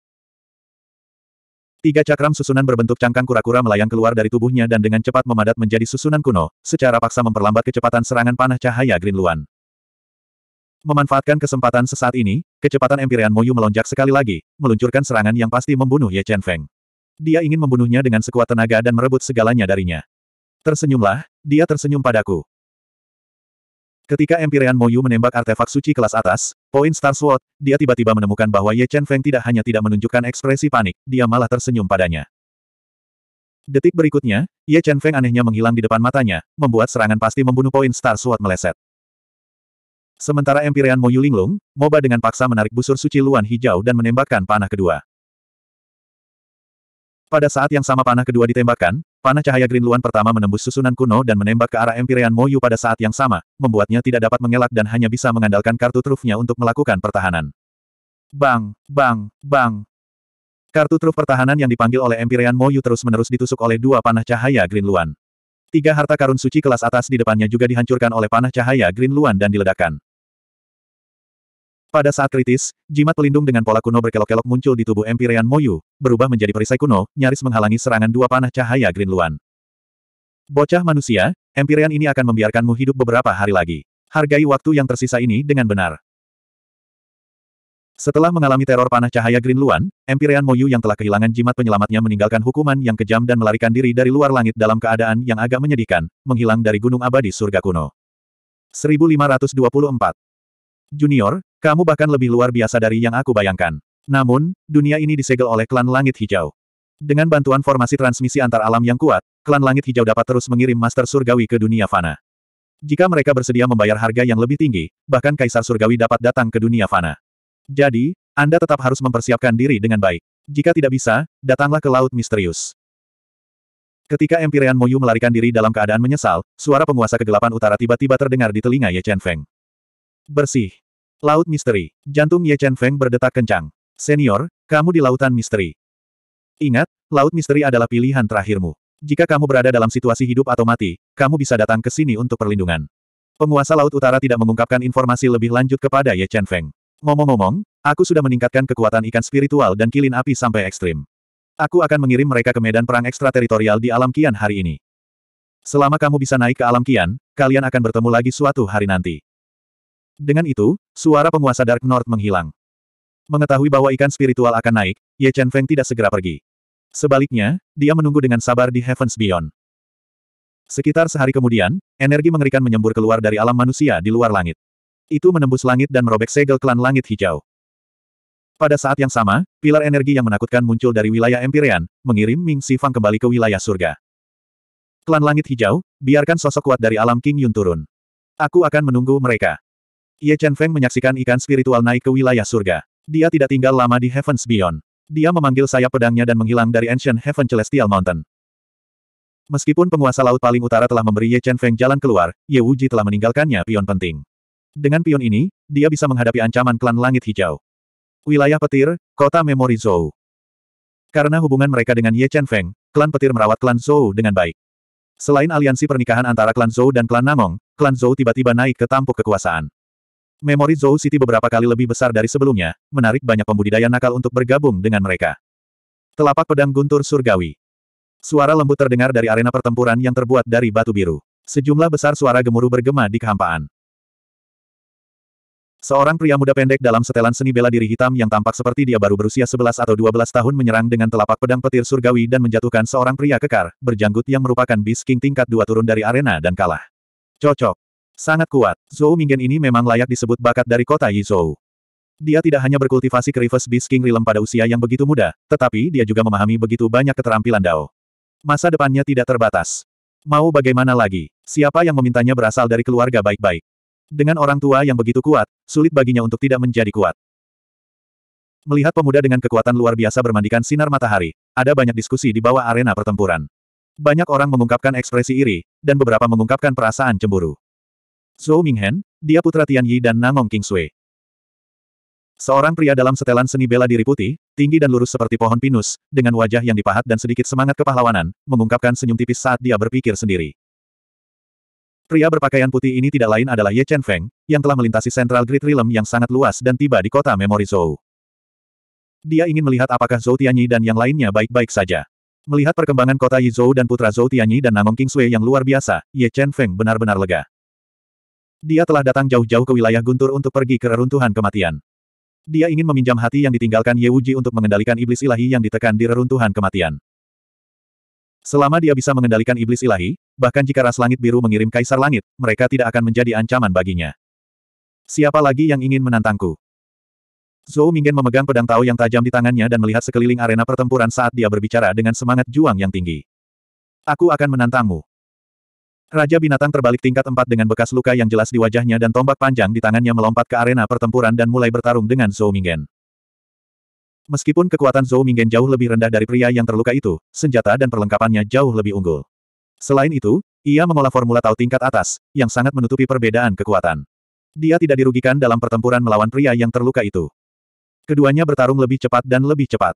Tiga cakram susunan berbentuk cangkang kura-kura melayang keluar dari tubuhnya dan dengan cepat memadat menjadi susunan kuno, secara paksa memperlambat kecepatan serangan panah cahaya Green Luan. Memanfaatkan kesempatan sesaat ini, kecepatan Empyrean Moyu melonjak sekali lagi, meluncurkan serangan yang pasti membunuh Ye Chen Feng. Dia ingin membunuhnya dengan sekuat tenaga dan merebut segalanya darinya. Tersenyumlah, dia tersenyum padaku. Ketika Empyrean Moyu menembak artefak suci kelas atas, poin Star Sword, dia tiba-tiba menemukan bahwa Ye Chen Feng tidak hanya tidak menunjukkan ekspresi panik, dia malah tersenyum padanya. Detik berikutnya, Ye Chen Feng anehnya menghilang di depan matanya, membuat serangan pasti membunuh poin Star Sword meleset. Sementara Empyrean Moyu linglung, Moba dengan paksa menarik busur suci luan hijau dan menembakkan panah kedua. Pada saat yang sama panah kedua ditembakkan, Panah cahaya Green Luan pertama menembus susunan kuno dan menembak ke arah Empyrean Moyu pada saat yang sama, membuatnya tidak dapat mengelak dan hanya bisa mengandalkan kartu trufnya untuk melakukan pertahanan. Bang, bang, bang. Kartu truf pertahanan yang dipanggil oleh Empyrean Moyu terus-menerus ditusuk oleh dua panah cahaya Green Luan. Tiga harta karun suci kelas atas di depannya juga dihancurkan oleh panah cahaya Green Luan dan diledakkan. Pada saat kritis, jimat pelindung dengan pola kuno berkelok-kelok muncul di tubuh Empyrean Moyu, berubah menjadi perisai kuno, nyaris menghalangi serangan dua panah cahaya Green Luan. Bocah manusia, Empyrean ini akan membiarkanmu hidup beberapa hari lagi. Hargai waktu yang tersisa ini dengan benar. Setelah mengalami teror panah cahaya Green Luan, Empyrean Moyu yang telah kehilangan jimat penyelamatnya meninggalkan hukuman yang kejam dan melarikan diri dari luar langit dalam keadaan yang agak menyedihkan, menghilang dari gunung abadi surga kuno. 1524 Junior, kamu bahkan lebih luar biasa dari yang aku bayangkan. Namun, dunia ini disegel oleh klan langit hijau. Dengan bantuan formasi transmisi antar alam yang kuat, klan langit hijau dapat terus mengirim master surgawi ke dunia fana. Jika mereka bersedia membayar harga yang lebih tinggi, bahkan kaisar surgawi dapat datang ke dunia fana. Jadi, Anda tetap harus mempersiapkan diri dengan baik. Jika tidak bisa, datanglah ke laut misterius. Ketika Empyrean Moyu melarikan diri dalam keadaan menyesal, suara penguasa kegelapan utara tiba-tiba terdengar di telinga Ye Chen Feng. Bersih. Laut Misteri. Jantung Ye Chen Feng berdetak kencang. Senior, kamu di Lautan Misteri. Ingat, Laut Misteri adalah pilihan terakhirmu. Jika kamu berada dalam situasi hidup atau mati, kamu bisa datang ke sini untuk perlindungan. Penguasa Laut Utara tidak mengungkapkan informasi lebih lanjut kepada Ye Chen Feng. Ngomong-ngomong, aku sudah meningkatkan kekuatan ikan spiritual dan kilin api sampai ekstrim. Aku akan mengirim mereka ke medan perang ekstrateritorial di alam kian hari ini. Selama kamu bisa naik ke alam kian, kalian akan bertemu lagi suatu hari nanti. Dengan itu, suara penguasa Dark North menghilang. Mengetahui bahwa ikan spiritual akan naik, Ye Chen Feng tidak segera pergi. Sebaliknya, dia menunggu dengan sabar di Heavens Beyond. Sekitar sehari kemudian, energi mengerikan menyembur keluar dari alam manusia di luar langit. Itu menembus langit dan merobek segel klan langit hijau. Pada saat yang sama, pilar energi yang menakutkan muncul dari wilayah Empyrean, mengirim Ming Sifang kembali ke wilayah surga. Klan langit hijau, biarkan sosok kuat dari alam King Yun turun. Aku akan menunggu mereka. Ye Chen Feng menyaksikan ikan spiritual naik ke wilayah surga. Dia tidak tinggal lama di Heavens Beyond. Dia memanggil sayap pedangnya dan menghilang dari Ancient Heaven Celestial Mountain. Meskipun penguasa laut paling utara telah memberi Ye Chen Feng jalan keluar, Ye Wuji telah meninggalkannya pion penting. Dengan pion ini, dia bisa menghadapi ancaman klan langit hijau. Wilayah petir, kota memori Zhou. Karena hubungan mereka dengan Ye Chen Feng, klan petir merawat klan Zhou dengan baik. Selain aliansi pernikahan antara klan Zhou dan klan Namong, klan Zhou tiba-tiba naik ke tampuk kekuasaan. Memori Zhou City beberapa kali lebih besar dari sebelumnya, menarik banyak pembudidaya nakal untuk bergabung dengan mereka. Telapak pedang guntur surgawi. Suara lembut terdengar dari arena pertempuran yang terbuat dari batu biru. Sejumlah besar suara gemuruh bergema di kehampaan. Seorang pria muda pendek dalam setelan seni bela diri hitam yang tampak seperti dia baru berusia 11 atau 12 tahun menyerang dengan telapak pedang petir surgawi dan menjatuhkan seorang pria kekar, berjanggut yang merupakan bis king tingkat dua turun dari arena dan kalah. Cocok. Sangat kuat. Zhou Minggen ini memang layak disebut bakat dari kota Yizhou. Dia tidak hanya berkultivasi Krivus Beast King Realm pada usia yang begitu muda, tetapi dia juga memahami begitu banyak keterampilan Dao. Masa depannya tidak terbatas. Mau bagaimana lagi? Siapa yang memintanya berasal dari keluarga baik-baik? Dengan orang tua yang begitu kuat, sulit baginya untuk tidak menjadi kuat. Melihat pemuda dengan kekuatan luar biasa bermandikan sinar matahari, ada banyak diskusi di bawah arena pertempuran. Banyak orang mengungkapkan ekspresi iri, dan beberapa mengungkapkan perasaan cemburu. Zhou Minghen, dia putra Tianyi dan Nangong Kingsui. Seorang pria dalam setelan seni bela diri putih, tinggi dan lurus seperti pohon pinus, dengan wajah yang dipahat dan sedikit semangat kepahlawanan, mengungkapkan senyum tipis saat dia berpikir sendiri. Pria berpakaian putih ini tidak lain adalah Ye Chen Feng, yang telah melintasi Central Great Realm yang sangat luas dan tiba di kota Memori Zhou. Dia ingin melihat apakah Zhou Tianyi dan yang lainnya baik-baik saja. Melihat perkembangan kota Zhou dan putra Zhou Tianyi dan Nangong Kingsui yang luar biasa, Ye Chen Feng benar-benar lega. Dia telah datang jauh-jauh ke wilayah guntur untuk pergi ke reruntuhan kematian. Dia ingin meminjam hati yang ditinggalkan Ye Wuji untuk mengendalikan iblis ilahi yang ditekan di reruntuhan kematian. Selama dia bisa mengendalikan iblis ilahi, bahkan jika ras langit biru mengirim kaisar langit, mereka tidak akan menjadi ancaman baginya. Siapa lagi yang ingin menantangku? Zhou Minggen memegang pedang Tao yang tajam di tangannya dan melihat sekeliling arena pertempuran saat dia berbicara dengan semangat juang yang tinggi. Aku akan menantangmu. Raja binatang terbalik tingkat empat dengan bekas luka yang jelas di wajahnya dan tombak panjang di tangannya melompat ke arena pertempuran dan mulai bertarung dengan Zhou Minggen. Meskipun kekuatan Zhou Minggen jauh lebih rendah dari pria yang terluka itu, senjata dan perlengkapannya jauh lebih unggul. Selain itu, ia mengolah formula taut tingkat atas, yang sangat menutupi perbedaan kekuatan. Dia tidak dirugikan dalam pertempuran melawan pria yang terluka itu. Keduanya bertarung lebih cepat dan lebih cepat.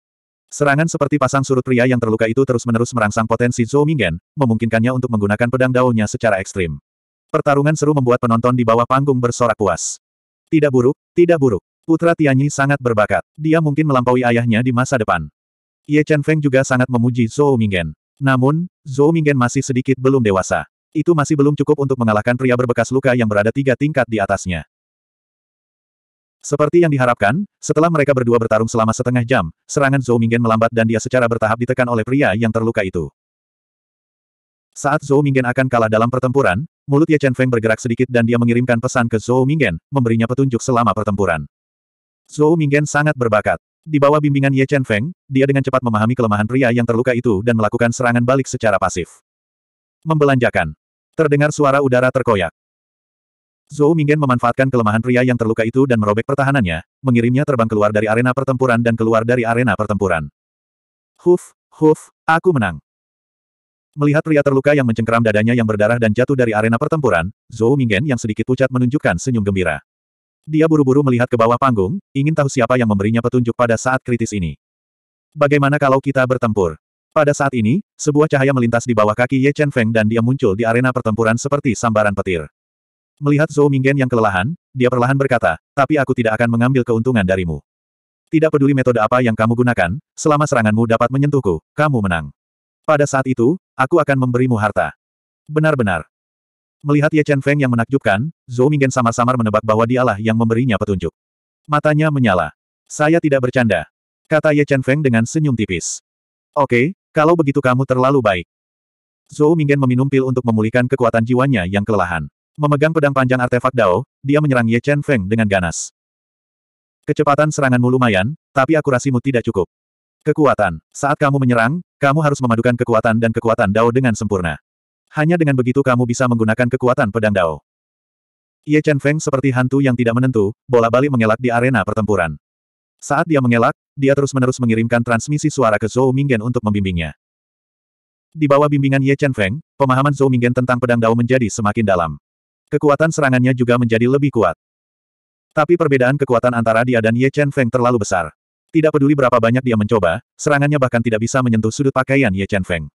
Serangan seperti pasang surut pria yang terluka itu terus-menerus merangsang potensi Zhou Minggen, memungkinkannya untuk menggunakan pedang daunnya secara ekstrim. Pertarungan seru membuat penonton di bawah panggung bersorak puas. Tidak buruk, tidak buruk. Putra Tianyi sangat berbakat. Dia mungkin melampaui ayahnya di masa depan. Ye Chen Feng juga sangat memuji Zhou Minggen. Namun, Zhou Minggen masih sedikit belum dewasa. Itu masih belum cukup untuk mengalahkan pria berbekas luka yang berada tiga tingkat di atasnya. Seperti yang diharapkan, setelah mereka berdua bertarung selama setengah jam, serangan Zhou Mingen melambat dan dia secara bertahap ditekan oleh pria yang terluka itu. Saat Zhou Mingen akan kalah dalam pertempuran, mulut Ye Chen Feng bergerak sedikit dan dia mengirimkan pesan ke Zhou Mingen, memberinya petunjuk selama pertempuran. Zhou Mingen sangat berbakat. Di bawah bimbingan Ye Chen Feng, dia dengan cepat memahami kelemahan pria yang terluka itu dan melakukan serangan balik secara pasif. Membelanjakan. Terdengar suara udara terkoyak. Zhou Minggen memanfaatkan kelemahan pria yang terluka itu dan merobek pertahanannya, mengirimnya terbang keluar dari arena pertempuran dan keluar dari arena pertempuran. Huf, huf, aku menang. Melihat pria terluka yang mencengkeram dadanya yang berdarah dan jatuh dari arena pertempuran, Zhou Minggen yang sedikit pucat menunjukkan senyum gembira. Dia buru-buru melihat ke bawah panggung, ingin tahu siapa yang memberinya petunjuk pada saat kritis ini. Bagaimana kalau kita bertempur? Pada saat ini, sebuah cahaya melintas di bawah kaki Ye Chen Feng dan dia muncul di arena pertempuran seperti sambaran petir. Melihat Zhou Minggen yang kelelahan, dia perlahan berkata, tapi aku tidak akan mengambil keuntungan darimu. Tidak peduli metode apa yang kamu gunakan, selama seranganmu dapat menyentuhku, kamu menang. Pada saat itu, aku akan memberimu harta. Benar-benar. Melihat Ye Chen Feng yang menakjubkan, Zhou Minggen samar-samar menebak bahwa dialah yang memberinya petunjuk. Matanya menyala. Saya tidak bercanda. Kata Ye Chen Feng dengan senyum tipis. Oke, kalau begitu kamu terlalu baik. Zhou Minggen meminum pil untuk memulihkan kekuatan jiwanya yang kelelahan. Memegang pedang panjang artefak Dao, dia menyerang Ye Chen Feng dengan ganas. Kecepatan seranganmu lumayan, tapi akurasimu tidak cukup. Kekuatan. Saat kamu menyerang, kamu harus memadukan kekuatan dan kekuatan Dao dengan sempurna. Hanya dengan begitu kamu bisa menggunakan kekuatan pedang Dao. Ye Chen Feng seperti hantu yang tidak menentu, bola balik mengelak di arena pertempuran. Saat dia mengelak, dia terus-menerus mengirimkan transmisi suara ke Zhou Minggen untuk membimbingnya. Di bawah bimbingan Ye Chen Feng, pemahaman Zhou Minggen tentang pedang Dao menjadi semakin dalam. Kekuatan serangannya juga menjadi lebih kuat. Tapi perbedaan kekuatan antara dia dan Ye Chen Feng terlalu besar. Tidak peduli berapa banyak dia mencoba, serangannya bahkan tidak bisa menyentuh sudut pakaian Ye Chen Feng.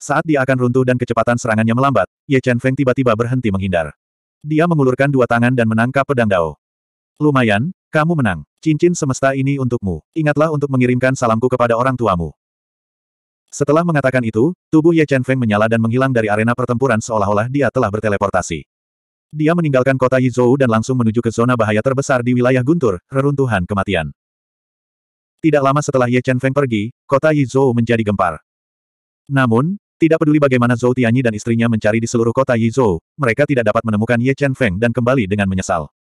Saat dia akan runtuh dan kecepatan serangannya melambat, Ye Chen Feng tiba-tiba berhenti menghindar. Dia mengulurkan dua tangan dan menangkap pedang Dao. Lumayan, kamu menang. Cincin semesta ini untukmu. Ingatlah untuk mengirimkan salamku kepada orang tuamu. Setelah mengatakan itu, tubuh Ye Chen Feng menyala dan menghilang dari arena pertempuran seolah-olah dia telah berteleportasi. Dia meninggalkan kota Yizhou dan langsung menuju ke zona bahaya terbesar di wilayah Guntur, reruntuhan kematian. Tidak lama setelah Ye Chen Feng pergi, kota Yizhou menjadi gempar. Namun, tidak peduli bagaimana Zhou Tianyi dan istrinya mencari di seluruh kota Yizhou, mereka tidak dapat menemukan Ye Chen Feng dan kembali dengan menyesal.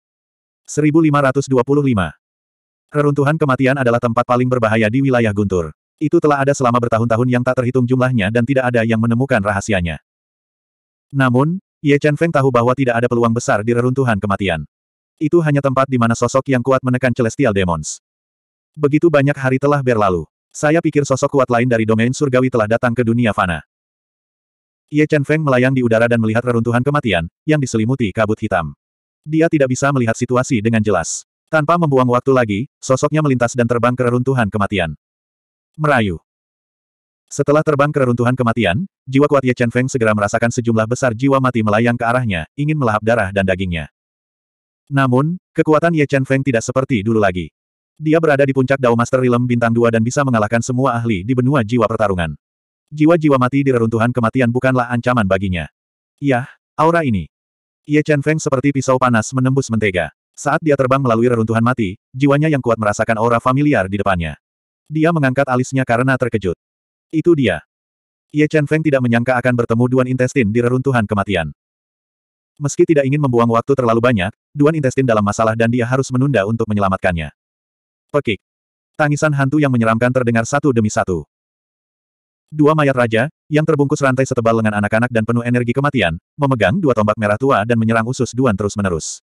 1525 Reruntuhan kematian adalah tempat paling berbahaya di wilayah Guntur. Itu telah ada selama bertahun-tahun yang tak terhitung jumlahnya dan tidak ada yang menemukan rahasianya. Namun, Ye Chen Feng tahu bahwa tidak ada peluang besar di reruntuhan kematian. Itu hanya tempat di mana sosok yang kuat menekan Celestial Demons. Begitu banyak hari telah berlalu. Saya pikir sosok kuat lain dari domain surgawi telah datang ke dunia fana. Ye Chen Feng melayang di udara dan melihat reruntuhan kematian, yang diselimuti kabut hitam. Dia tidak bisa melihat situasi dengan jelas. Tanpa membuang waktu lagi, sosoknya melintas dan terbang ke reruntuhan kematian. Merayu. Setelah terbang ke reruntuhan kematian, jiwa kuat Ye Chen Feng segera merasakan sejumlah besar jiwa mati melayang ke arahnya, ingin melahap darah dan dagingnya. Namun, kekuatan Ye Chen Feng tidak seperti dulu lagi. Dia berada di puncak Dao Master Realm Bintang 2 dan bisa mengalahkan semua ahli di benua jiwa pertarungan. Jiwa-jiwa mati di reruntuhan kematian bukanlah ancaman baginya. Yah, aura ini. Ye Chen Feng seperti pisau panas menembus mentega. Saat dia terbang melalui reruntuhan mati, jiwanya yang kuat merasakan aura familiar di depannya. Dia mengangkat alisnya karena terkejut. Itu dia. Ye Chen Feng tidak menyangka akan bertemu Duan Intestin di reruntuhan kematian. Meski tidak ingin membuang waktu terlalu banyak, Duan Intestin dalam masalah dan dia harus menunda untuk menyelamatkannya. Pekik. Tangisan hantu yang menyeramkan terdengar satu demi satu. Dua mayat raja, yang terbungkus rantai setebal lengan anak-anak dan penuh energi kematian, memegang dua tombak merah tua dan menyerang usus Duan terus-menerus.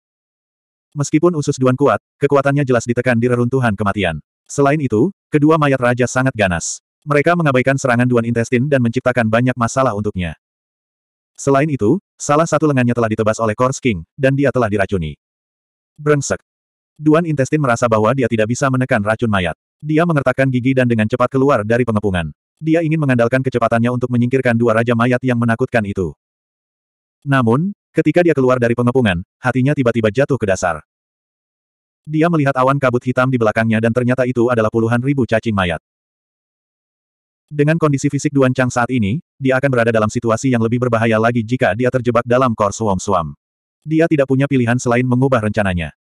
Meskipun usus Duan kuat, kekuatannya jelas ditekan di reruntuhan kematian. Selain itu, kedua mayat raja sangat ganas. Mereka mengabaikan serangan Duan Intestin dan menciptakan banyak masalah untuknya. Selain itu, salah satu lengannya telah ditebas oleh Kors King, dan dia telah diracuni. Brengsek. Duan Intestin merasa bahwa dia tidak bisa menekan racun mayat. Dia mengertakkan gigi dan dengan cepat keluar dari pengepungan. Dia ingin mengandalkan kecepatannya untuk menyingkirkan dua raja mayat yang menakutkan itu. Namun, ketika dia keluar dari pengepungan, hatinya tiba-tiba jatuh ke dasar. Dia melihat awan kabut hitam di belakangnya dan ternyata itu adalah puluhan ribu cacing mayat. Dengan kondisi fisik Duan Chang saat ini, dia akan berada dalam situasi yang lebih berbahaya lagi jika dia terjebak dalam kor suam suam. Dia tidak punya pilihan selain mengubah rencananya.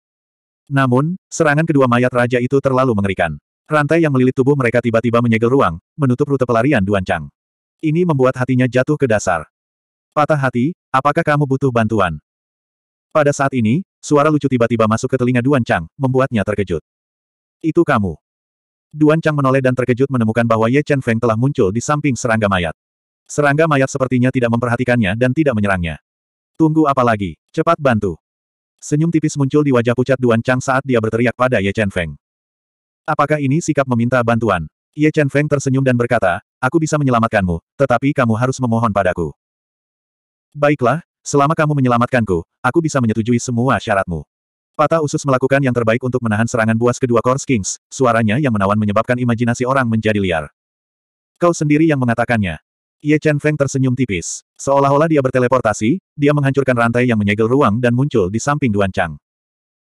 Namun, serangan kedua mayat raja itu terlalu mengerikan. Rantai yang melilit tubuh mereka tiba-tiba menyegel ruang, menutup rute pelarian Duan Chang. Ini membuat hatinya jatuh ke dasar. Patah hati, apakah kamu butuh bantuan? Pada saat ini, suara lucu tiba-tiba masuk ke telinga Duan Chang, membuatnya terkejut. Itu kamu. Duan Chang menoleh dan terkejut menemukan bahwa Ye Chen Feng telah muncul di samping serangga mayat. Serangga mayat sepertinya tidak memperhatikannya dan tidak menyerangnya. Tunggu apa lagi? Cepat bantu. Senyum tipis muncul di wajah pucat Duan Chang saat dia berteriak pada Ye Chen Feng. Apakah ini sikap meminta bantuan? Ye Chen Feng tersenyum dan berkata, aku bisa menyelamatkanmu, tetapi kamu harus memohon padaku. Baiklah, Selama kamu menyelamatkanku, aku bisa menyetujui semua syaratmu. Patah usus melakukan yang terbaik untuk menahan serangan buas kedua Kors Kings, suaranya yang menawan menyebabkan imajinasi orang menjadi liar. Kau sendiri yang mengatakannya. Ye Chen Feng tersenyum tipis. Seolah-olah dia berteleportasi, dia menghancurkan rantai yang menyegel ruang dan muncul di samping Duan Chang.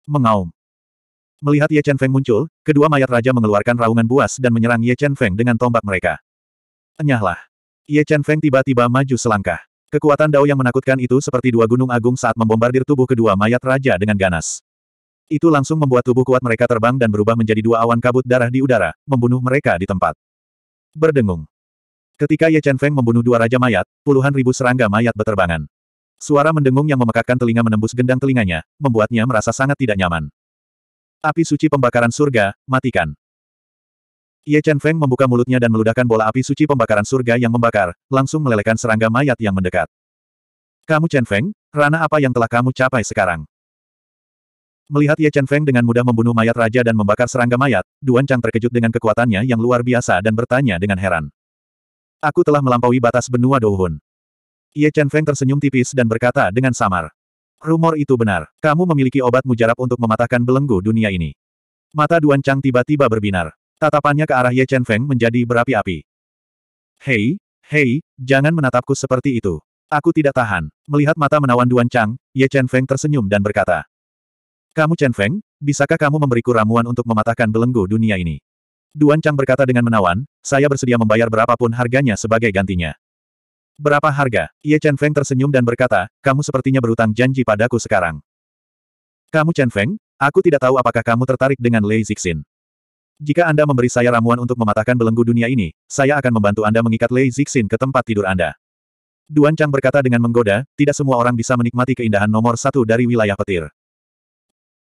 Mengaum. Melihat Ye Chen Feng muncul, kedua mayat raja mengeluarkan raungan buas dan menyerang Ye Chen Feng dengan tombak mereka. Enyahlah. Ye Chen Feng tiba-tiba maju selangkah. Kekuatan Dao yang menakutkan itu seperti dua gunung agung saat membombardir tubuh kedua mayat raja dengan ganas. Itu langsung membuat tubuh kuat mereka terbang dan berubah menjadi dua awan kabut darah di udara, membunuh mereka di tempat. Berdengung. Ketika Ye Chen Feng membunuh dua raja mayat, puluhan ribu serangga mayat beterbangan. Suara mendengung yang memekakkan telinga menembus gendang telinganya, membuatnya merasa sangat tidak nyaman. Api suci pembakaran surga, matikan. Ye Chen Feng membuka mulutnya dan meludahkan bola api suci pembakaran surga yang membakar, langsung melelehkan serangga mayat yang mendekat. Kamu Chen Feng, rana apa yang telah kamu capai sekarang? Melihat Ye Chen Feng dengan mudah membunuh mayat raja dan membakar serangga mayat, Duan Chang terkejut dengan kekuatannya yang luar biasa dan bertanya dengan heran. Aku telah melampaui batas benua Douhun. Ye Chen Feng tersenyum tipis dan berkata dengan samar. Rumor itu benar, kamu memiliki obat mujarab untuk mematahkan belenggu dunia ini. Mata Duan Chang tiba-tiba berbinar. Tatapannya ke arah Ye Chen Feng menjadi berapi-api. Hei, hei, jangan menatapku seperti itu. Aku tidak tahan. Melihat mata menawan Duan Chang, Ye Chen Feng tersenyum dan berkata. Kamu Chen Feng, bisakah kamu memberiku ramuan untuk mematahkan belenggu dunia ini? Duan Chang berkata dengan menawan, saya bersedia membayar berapapun harganya sebagai gantinya. Berapa harga? Ye Chen Feng tersenyum dan berkata, kamu sepertinya berutang janji padaku sekarang. Kamu Chen Feng, aku tidak tahu apakah kamu tertarik dengan Lei Zixin. Jika Anda memberi saya ramuan untuk mematahkan belenggu dunia ini, saya akan membantu Anda mengikat Lei Zixin ke tempat tidur Anda. Duan Chang berkata dengan menggoda, tidak semua orang bisa menikmati keindahan nomor satu dari wilayah petir.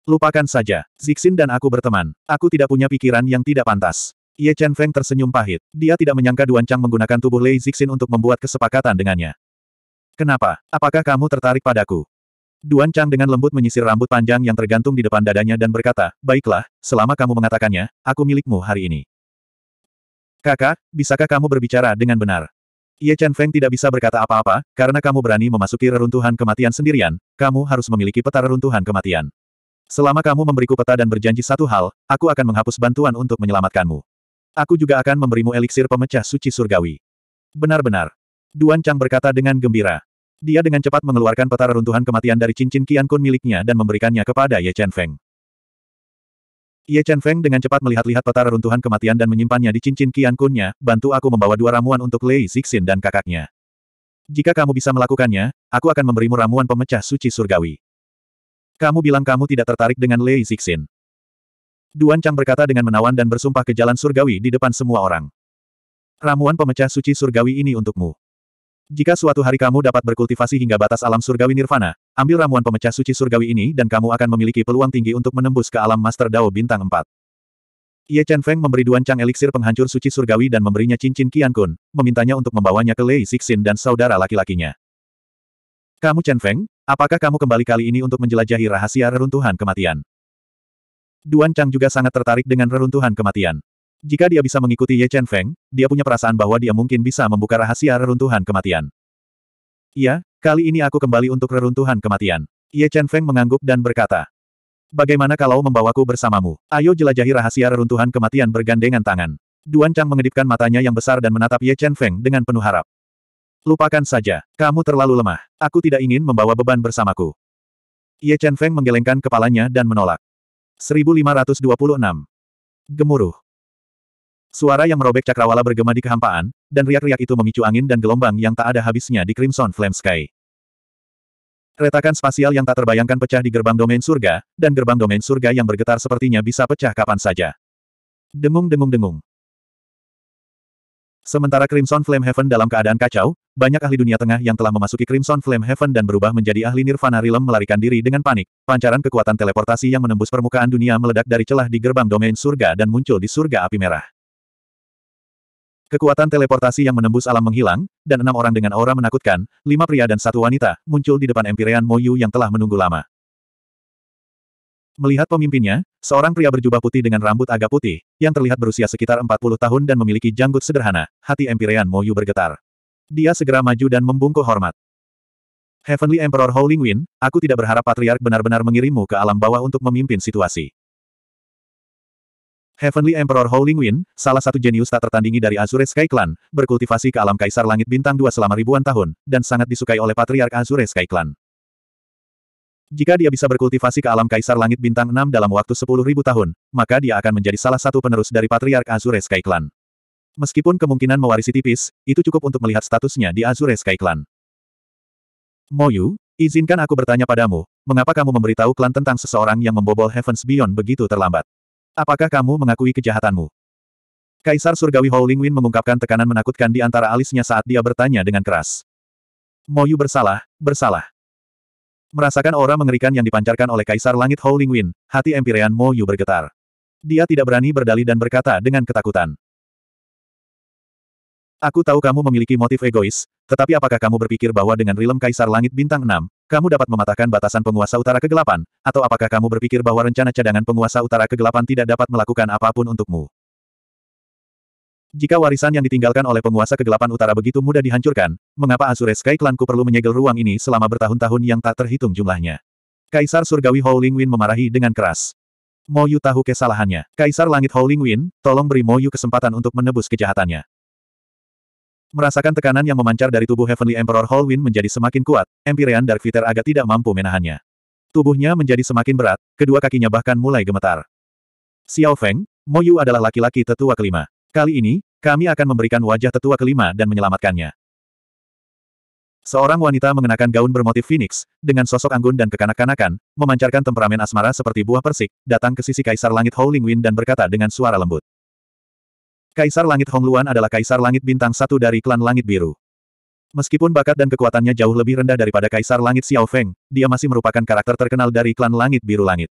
Lupakan saja, Zixin dan aku berteman. Aku tidak punya pikiran yang tidak pantas. Ye Chen Feng tersenyum pahit. Dia tidak menyangka Duan Chang menggunakan tubuh Lei Zixin untuk membuat kesepakatan dengannya. Kenapa? Apakah kamu tertarik padaku? Duan Chang dengan lembut menyisir rambut panjang yang tergantung di depan dadanya dan berkata, Baiklah, selama kamu mengatakannya, aku milikmu hari ini. Kakak, bisakah kamu berbicara dengan benar? Ye Chen Feng tidak bisa berkata apa-apa, karena kamu berani memasuki reruntuhan kematian sendirian, kamu harus memiliki peta reruntuhan kematian. Selama kamu memberiku peta dan berjanji satu hal, aku akan menghapus bantuan untuk menyelamatkanmu. Aku juga akan memberimu eliksir pemecah suci surgawi. Benar-benar. Duan Chang berkata dengan gembira. Dia dengan cepat mengeluarkan peta reruntuhan kematian dari cincin Qian Kun miliknya dan memberikannya kepada Ye Chen Feng. Ye Chen Feng dengan cepat melihat-lihat peta reruntuhan kematian dan menyimpannya di cincin Qian Kunnya, bantu aku membawa dua ramuan untuk Lei Zixin dan kakaknya. Jika kamu bisa melakukannya, aku akan memberimu ramuan pemecah suci surgawi. Kamu bilang kamu tidak tertarik dengan Lei Zixin. Duan Chang berkata dengan menawan dan bersumpah ke jalan surgawi di depan semua orang. Ramuan pemecah suci surgawi ini untukmu. Jika suatu hari kamu dapat berkultivasi hingga batas alam surgawi nirvana, ambil ramuan pemecah suci surgawi ini dan kamu akan memiliki peluang tinggi untuk menembus ke alam Master Dao bintang 4. Ye Chen Feng memberi Duan Chang eliksir penghancur suci surgawi dan memberinya cincin Qian Kun, memintanya untuk membawanya ke Lei Sixin dan saudara laki-lakinya. Kamu Chen Feng, apakah kamu kembali kali ini untuk menjelajahi rahasia reruntuhan kematian? Duan Chang juga sangat tertarik dengan reruntuhan kematian. Jika dia bisa mengikuti Ye Chen Feng, dia punya perasaan bahwa dia mungkin bisa membuka rahasia reruntuhan kematian. Iya, kali ini aku kembali untuk reruntuhan kematian. Ye Chen Feng mengangguk dan berkata. Bagaimana kalau membawaku bersamamu? Ayo jelajahi rahasia reruntuhan kematian bergandengan tangan. Duan Chang mengedipkan matanya yang besar dan menatap Ye Chen Feng dengan penuh harap. Lupakan saja, kamu terlalu lemah. Aku tidak ingin membawa beban bersamaku. Ye Chen Feng menggelengkan kepalanya dan menolak. 1526. Gemuruh. Suara yang merobek cakrawala bergema di kehampaan, dan riak-riak itu memicu angin dan gelombang yang tak ada habisnya di Crimson Flame Sky. Retakan spasial yang tak terbayangkan pecah di gerbang domain surga, dan gerbang domain surga yang bergetar sepertinya bisa pecah kapan saja. Dengung-dengung-dengung. Sementara Crimson Flame Heaven dalam keadaan kacau, banyak ahli dunia tengah yang telah memasuki Crimson Flame Heaven dan berubah menjadi ahli Nirvana Realm melarikan diri dengan panik. Pancaran kekuatan teleportasi yang menembus permukaan dunia meledak dari celah di gerbang domain surga dan muncul di surga api merah. Kekuatan teleportasi yang menembus alam menghilang, dan enam orang dengan aura menakutkan, lima pria dan satu wanita, muncul di depan empirean Moyu yang telah menunggu lama. Melihat pemimpinnya, seorang pria berjubah putih dengan rambut agak putih, yang terlihat berusia sekitar 40 tahun dan memiliki janggut sederhana, hati empirean Moyu bergetar. Dia segera maju dan membungkuk hormat. Heavenly Emperor Howling Wind, aku tidak berharap Patriark benar-benar mengirimmu ke alam bawah untuk memimpin situasi. Heavenly Emperor Howling Wind, salah satu jenius tak tertandingi dari Azure Sky Clan, berkultivasi ke alam Kaisar Langit Bintang 2 selama ribuan tahun, dan sangat disukai oleh Patriark Azure Sky Clan. Jika dia bisa berkultivasi ke alam Kaisar Langit Bintang 6 dalam waktu 10.000 tahun, maka dia akan menjadi salah satu penerus dari Patriark Azure Sky Clan. Meskipun kemungkinan mewarisi tipis, itu cukup untuk melihat statusnya di Azure Sky Clan. Moyu, izinkan aku bertanya padamu, mengapa kamu memberitahu klan tentang seseorang yang membobol Heavens Beyond begitu terlambat? Apakah kamu mengakui kejahatanmu? Kaisar Surgawi Hou Lingwin mengungkapkan tekanan menakutkan di antara alisnya saat dia bertanya dengan keras. Moyu bersalah, bersalah. Merasakan aura mengerikan yang dipancarkan oleh Kaisar Langit Hou Lingwin, hati Empirean Mo Yu bergetar. Dia tidak berani berdali dan berkata dengan ketakutan. Aku tahu kamu memiliki motif egois, tetapi apakah kamu berpikir bahwa dengan Rilem Kaisar Langit Bintang 6, kamu dapat mematahkan batasan penguasa utara kegelapan, atau apakah kamu berpikir bahwa rencana cadangan penguasa utara kegelapan tidak dapat melakukan apapun untukmu? Jika warisan yang ditinggalkan oleh penguasa kegelapan utara begitu mudah dihancurkan, mengapa Azure Sky Klanku perlu menyegel ruang ini selama bertahun-tahun yang tak terhitung jumlahnya? Kaisar Surgawi Howling Wind memarahi dengan keras. Moyu tahu kesalahannya. Kaisar Langit Howling Wind, tolong beri Moyu kesempatan untuk menebus kejahatannya. Merasakan tekanan yang memancar dari tubuh Heavenly Emperor Holwin menjadi semakin kuat, Empyrean Dark agak tidak mampu menahannya. Tubuhnya menjadi semakin berat, kedua kakinya bahkan mulai gemetar. Xiao Feng, Mo Yu adalah laki-laki tetua kelima. Kali ini, kami akan memberikan wajah tetua kelima dan menyelamatkannya. Seorang wanita mengenakan gaun bermotif phoenix, dengan sosok anggun dan kekanak-kanakan, memancarkan temperamen asmara seperti buah persik, datang ke sisi Kaisar Langit Howling Wind dan berkata dengan suara lembut. Kaisar Langit Hongluan adalah Kaisar Langit Bintang Satu dari klan Langit Biru. Meskipun bakat dan kekuatannya jauh lebih rendah daripada Kaisar Langit Xiao Feng, dia masih merupakan karakter terkenal dari klan Langit Biru Langit.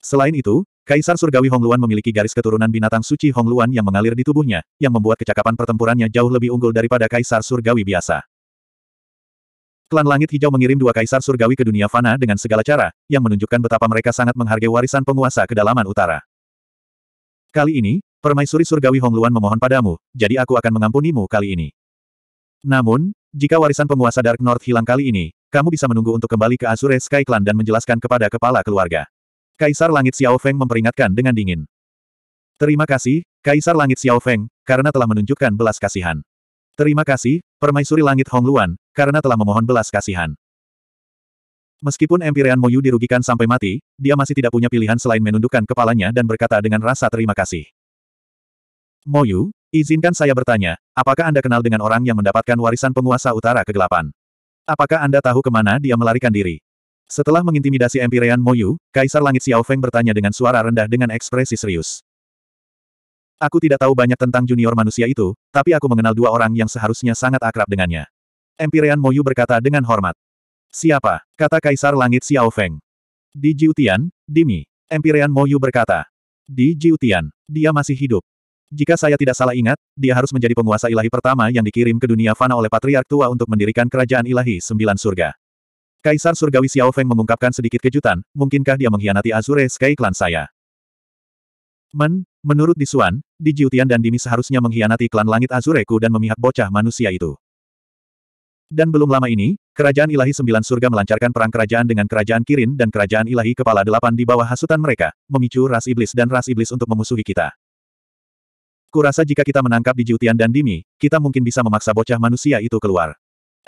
Selain itu, Kaisar Surgawi Hongluan memiliki garis keturunan binatang suci Hongluan yang mengalir di tubuhnya, yang membuat kecakapan pertempurannya jauh lebih unggul daripada Kaisar Surgawi biasa. Klan Langit Hijau mengirim dua kaisar surgawi ke dunia fana dengan segala cara, yang menunjukkan betapa mereka sangat menghargai warisan penguasa kedalaman utara. Kali ini, Permaisuri surgawi Hong Luan memohon padamu, jadi aku akan mengampunimu kali ini. Namun, jika warisan penguasa Dark North hilang kali ini, kamu bisa menunggu untuk kembali ke Azure Sky Clan dan menjelaskan kepada kepala keluarga. Kaisar Langit Xiao Feng memperingatkan dengan dingin. Terima kasih, Kaisar Langit Xiao Feng, karena telah menunjukkan belas kasihan. Terima kasih, Permaisuri Langit Hong Luan, karena telah memohon belas kasihan. Meskipun Empyrean Moyu dirugikan sampai mati, dia masih tidak punya pilihan selain menundukkan kepalanya dan berkata dengan rasa terima kasih. Moyu, izinkan saya bertanya, apakah Anda kenal dengan orang yang mendapatkan warisan penguasa utara kegelapan? Apakah Anda tahu kemana dia melarikan diri? Setelah mengintimidasi Empirean Moyu, Kaisar Langit Xiao Feng bertanya dengan suara rendah dengan ekspresi serius. Aku tidak tahu banyak tentang junior manusia itu, tapi aku mengenal dua orang yang seharusnya sangat akrab dengannya. Empirean Moyu berkata dengan hormat. Siapa? Kata Kaisar Langit Xiao Feng. Di Jiutian, Dimi. Empirean Moyu berkata. Di Jiutian, dia masih hidup. Jika saya tidak salah ingat, dia harus menjadi penguasa ilahi pertama yang dikirim ke dunia fana oleh Patriark Tua untuk mendirikan kerajaan ilahi sembilan surga. Kaisar Surgawi Xiao Feng mengungkapkan sedikit kejutan, mungkinkah dia mengkhianati Azure Sky Clan saya? Men, menurut Disuan, di Jiutian dan Dimi seharusnya mengkhianati klan langit Azureku dan memihak bocah manusia itu. Dan belum lama ini, Kerajaan Ilahi Sembilan Surga melancarkan perang kerajaan dengan Kerajaan Kirin dan Kerajaan Ilahi Kepala Delapan di bawah hasutan mereka, memicu ras iblis dan ras iblis untuk memusuhi kita. Kurasa jika kita menangkap di Jiutian dan Dimi, kita mungkin bisa memaksa bocah manusia itu keluar.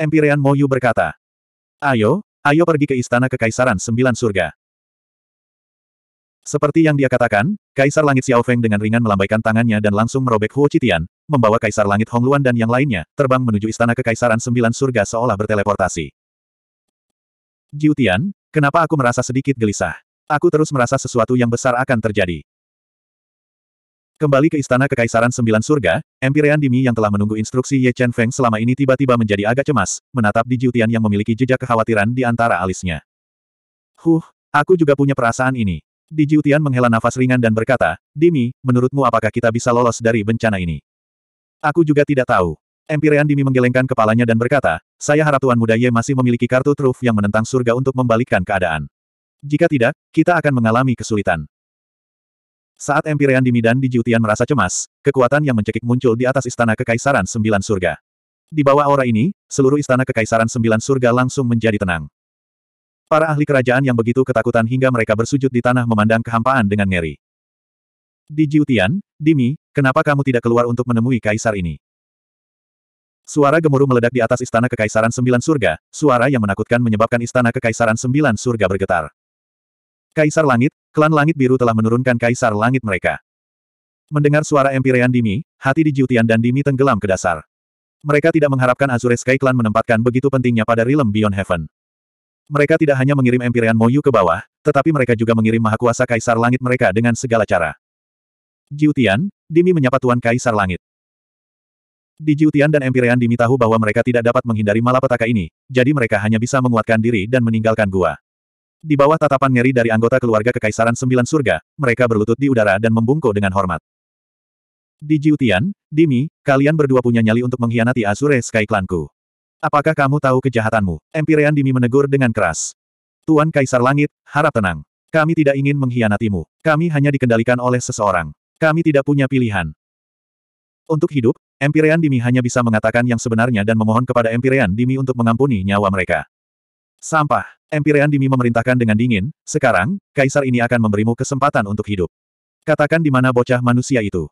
Empirean Moyu berkata. Ayo, ayo pergi ke Istana Kekaisaran Sembilan Surga. Seperti yang dia katakan, Kaisar Langit Xiao Feng dengan ringan melambaikan tangannya dan langsung merobek Huo Chitian, membawa Kaisar Langit Hong Luan dan yang lainnya, terbang menuju Istana Kekaisaran Sembilan Surga seolah berteleportasi. Jiutian, kenapa aku merasa sedikit gelisah? Aku terus merasa sesuatu yang besar akan terjadi. Kembali ke istana kekaisaran sembilan surga, Empyrean Dimi yang telah menunggu instruksi Ye Chen Feng selama ini tiba-tiba menjadi agak cemas, menatap di Jiutian yang memiliki jejak kekhawatiran di antara alisnya. Huh, aku juga punya perasaan ini. Di Jiutian menghela nafas ringan dan berkata, Dimi, menurutmu apakah kita bisa lolos dari bencana ini? Aku juga tidak tahu. Empyrean Dimi menggelengkan kepalanya dan berkata, saya harap Tuan Muda Ye masih memiliki kartu truf yang menentang surga untuk membalikkan keadaan. Jika tidak, kita akan mengalami kesulitan. Saat Empyrean di Midan di Jiutian merasa cemas, kekuatan yang mencekik muncul di atas istana Kekaisaran Sembilan Surga. Di bawah aura ini, seluruh istana Kekaisaran Sembilan Surga langsung menjadi tenang. Para ahli kerajaan yang begitu ketakutan hingga mereka bersujud di tanah memandang kehampaan dengan ngeri. Di Jiutian, Dimi, kenapa kamu tidak keluar untuk menemui kaisar ini? Suara gemuruh meledak di atas istana Kekaisaran Sembilan Surga, suara yang menakutkan menyebabkan istana Kekaisaran Sembilan Surga bergetar. Kaisar Langit, Klan Langit Biru telah menurunkan kaisar langit mereka. Mendengar suara Empyrean Dimi, hati di Jiutian dan Dimi tenggelam ke dasar. Mereka tidak mengharapkan Azure Sky Clan menempatkan begitu pentingnya pada realm Beyond Heaven. Mereka tidak hanya mengirim Empyrean Moyu ke bawah, tetapi mereka juga mengirim Mahakuasa Kaisar Langit mereka dengan segala cara. Jiutian, Dimi menyapa Tuan Kaisar Langit. Di Jiutian dan Empyrean Dimi tahu bahwa mereka tidak dapat menghindari malapetaka ini, jadi mereka hanya bisa menguatkan diri dan meninggalkan gua. Di bawah tatapan ngeri dari anggota keluarga Kekaisaran Sembilan Surga, mereka berlutut di udara dan membungkuk dengan hormat. Di Jiutian, Dimi, kalian berdua punya nyali untuk mengkhianati Asure Sky Clanku. Apakah kamu tahu kejahatanmu? Empirean Dimi menegur dengan keras. Tuan Kaisar Langit, harap tenang. Kami tidak ingin mengkhianatimu. Kami hanya dikendalikan oleh seseorang. Kami tidak punya pilihan. Untuk hidup, Empirean Dimi hanya bisa mengatakan yang sebenarnya dan memohon kepada Empirean Dimi untuk mengampuni nyawa mereka. Sampah. Empirean Dimi memerintahkan dengan dingin, sekarang, kaisar ini akan memberimu kesempatan untuk hidup. Katakan di mana bocah manusia itu.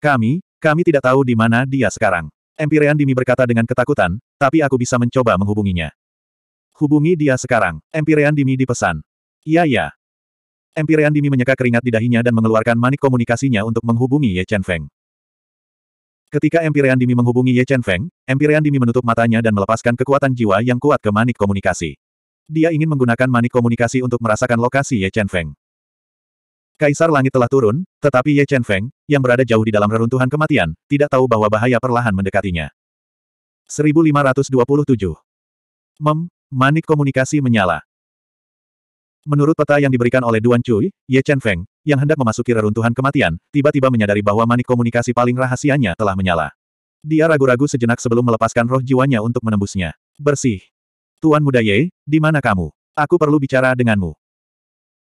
Kami, kami tidak tahu di mana dia sekarang. Empirean Dimi berkata dengan ketakutan, tapi aku bisa mencoba menghubunginya. Hubungi dia sekarang, Empirean Dimi dipesan. Iya ya. ya. Empirean Dimi menyeka keringat di dahinya dan mengeluarkan manik komunikasinya untuk menghubungi Ye Chen Feng. Ketika Empyrean Dimi menghubungi Ye Chen Feng, Empyrean Dimi menutup matanya dan melepaskan kekuatan jiwa yang kuat ke manik komunikasi. Dia ingin menggunakan manik komunikasi untuk merasakan lokasi Ye Chen Feng. Kaisar Langit telah turun, tetapi Ye Chen Feng, yang berada jauh di dalam reruntuhan kematian, tidak tahu bahwa bahaya perlahan mendekatinya. 1527 Mem, manik komunikasi menyala. Menurut peta yang diberikan oleh Duan Cui, Ye Chen Feng, yang hendak memasuki reruntuhan kematian, tiba-tiba menyadari bahwa manik komunikasi paling rahasianya telah menyala. Dia ragu-ragu sejenak sebelum melepaskan roh jiwanya untuk menembusnya. Bersih. Tuan Muda Ye, di mana kamu? Aku perlu bicara denganmu.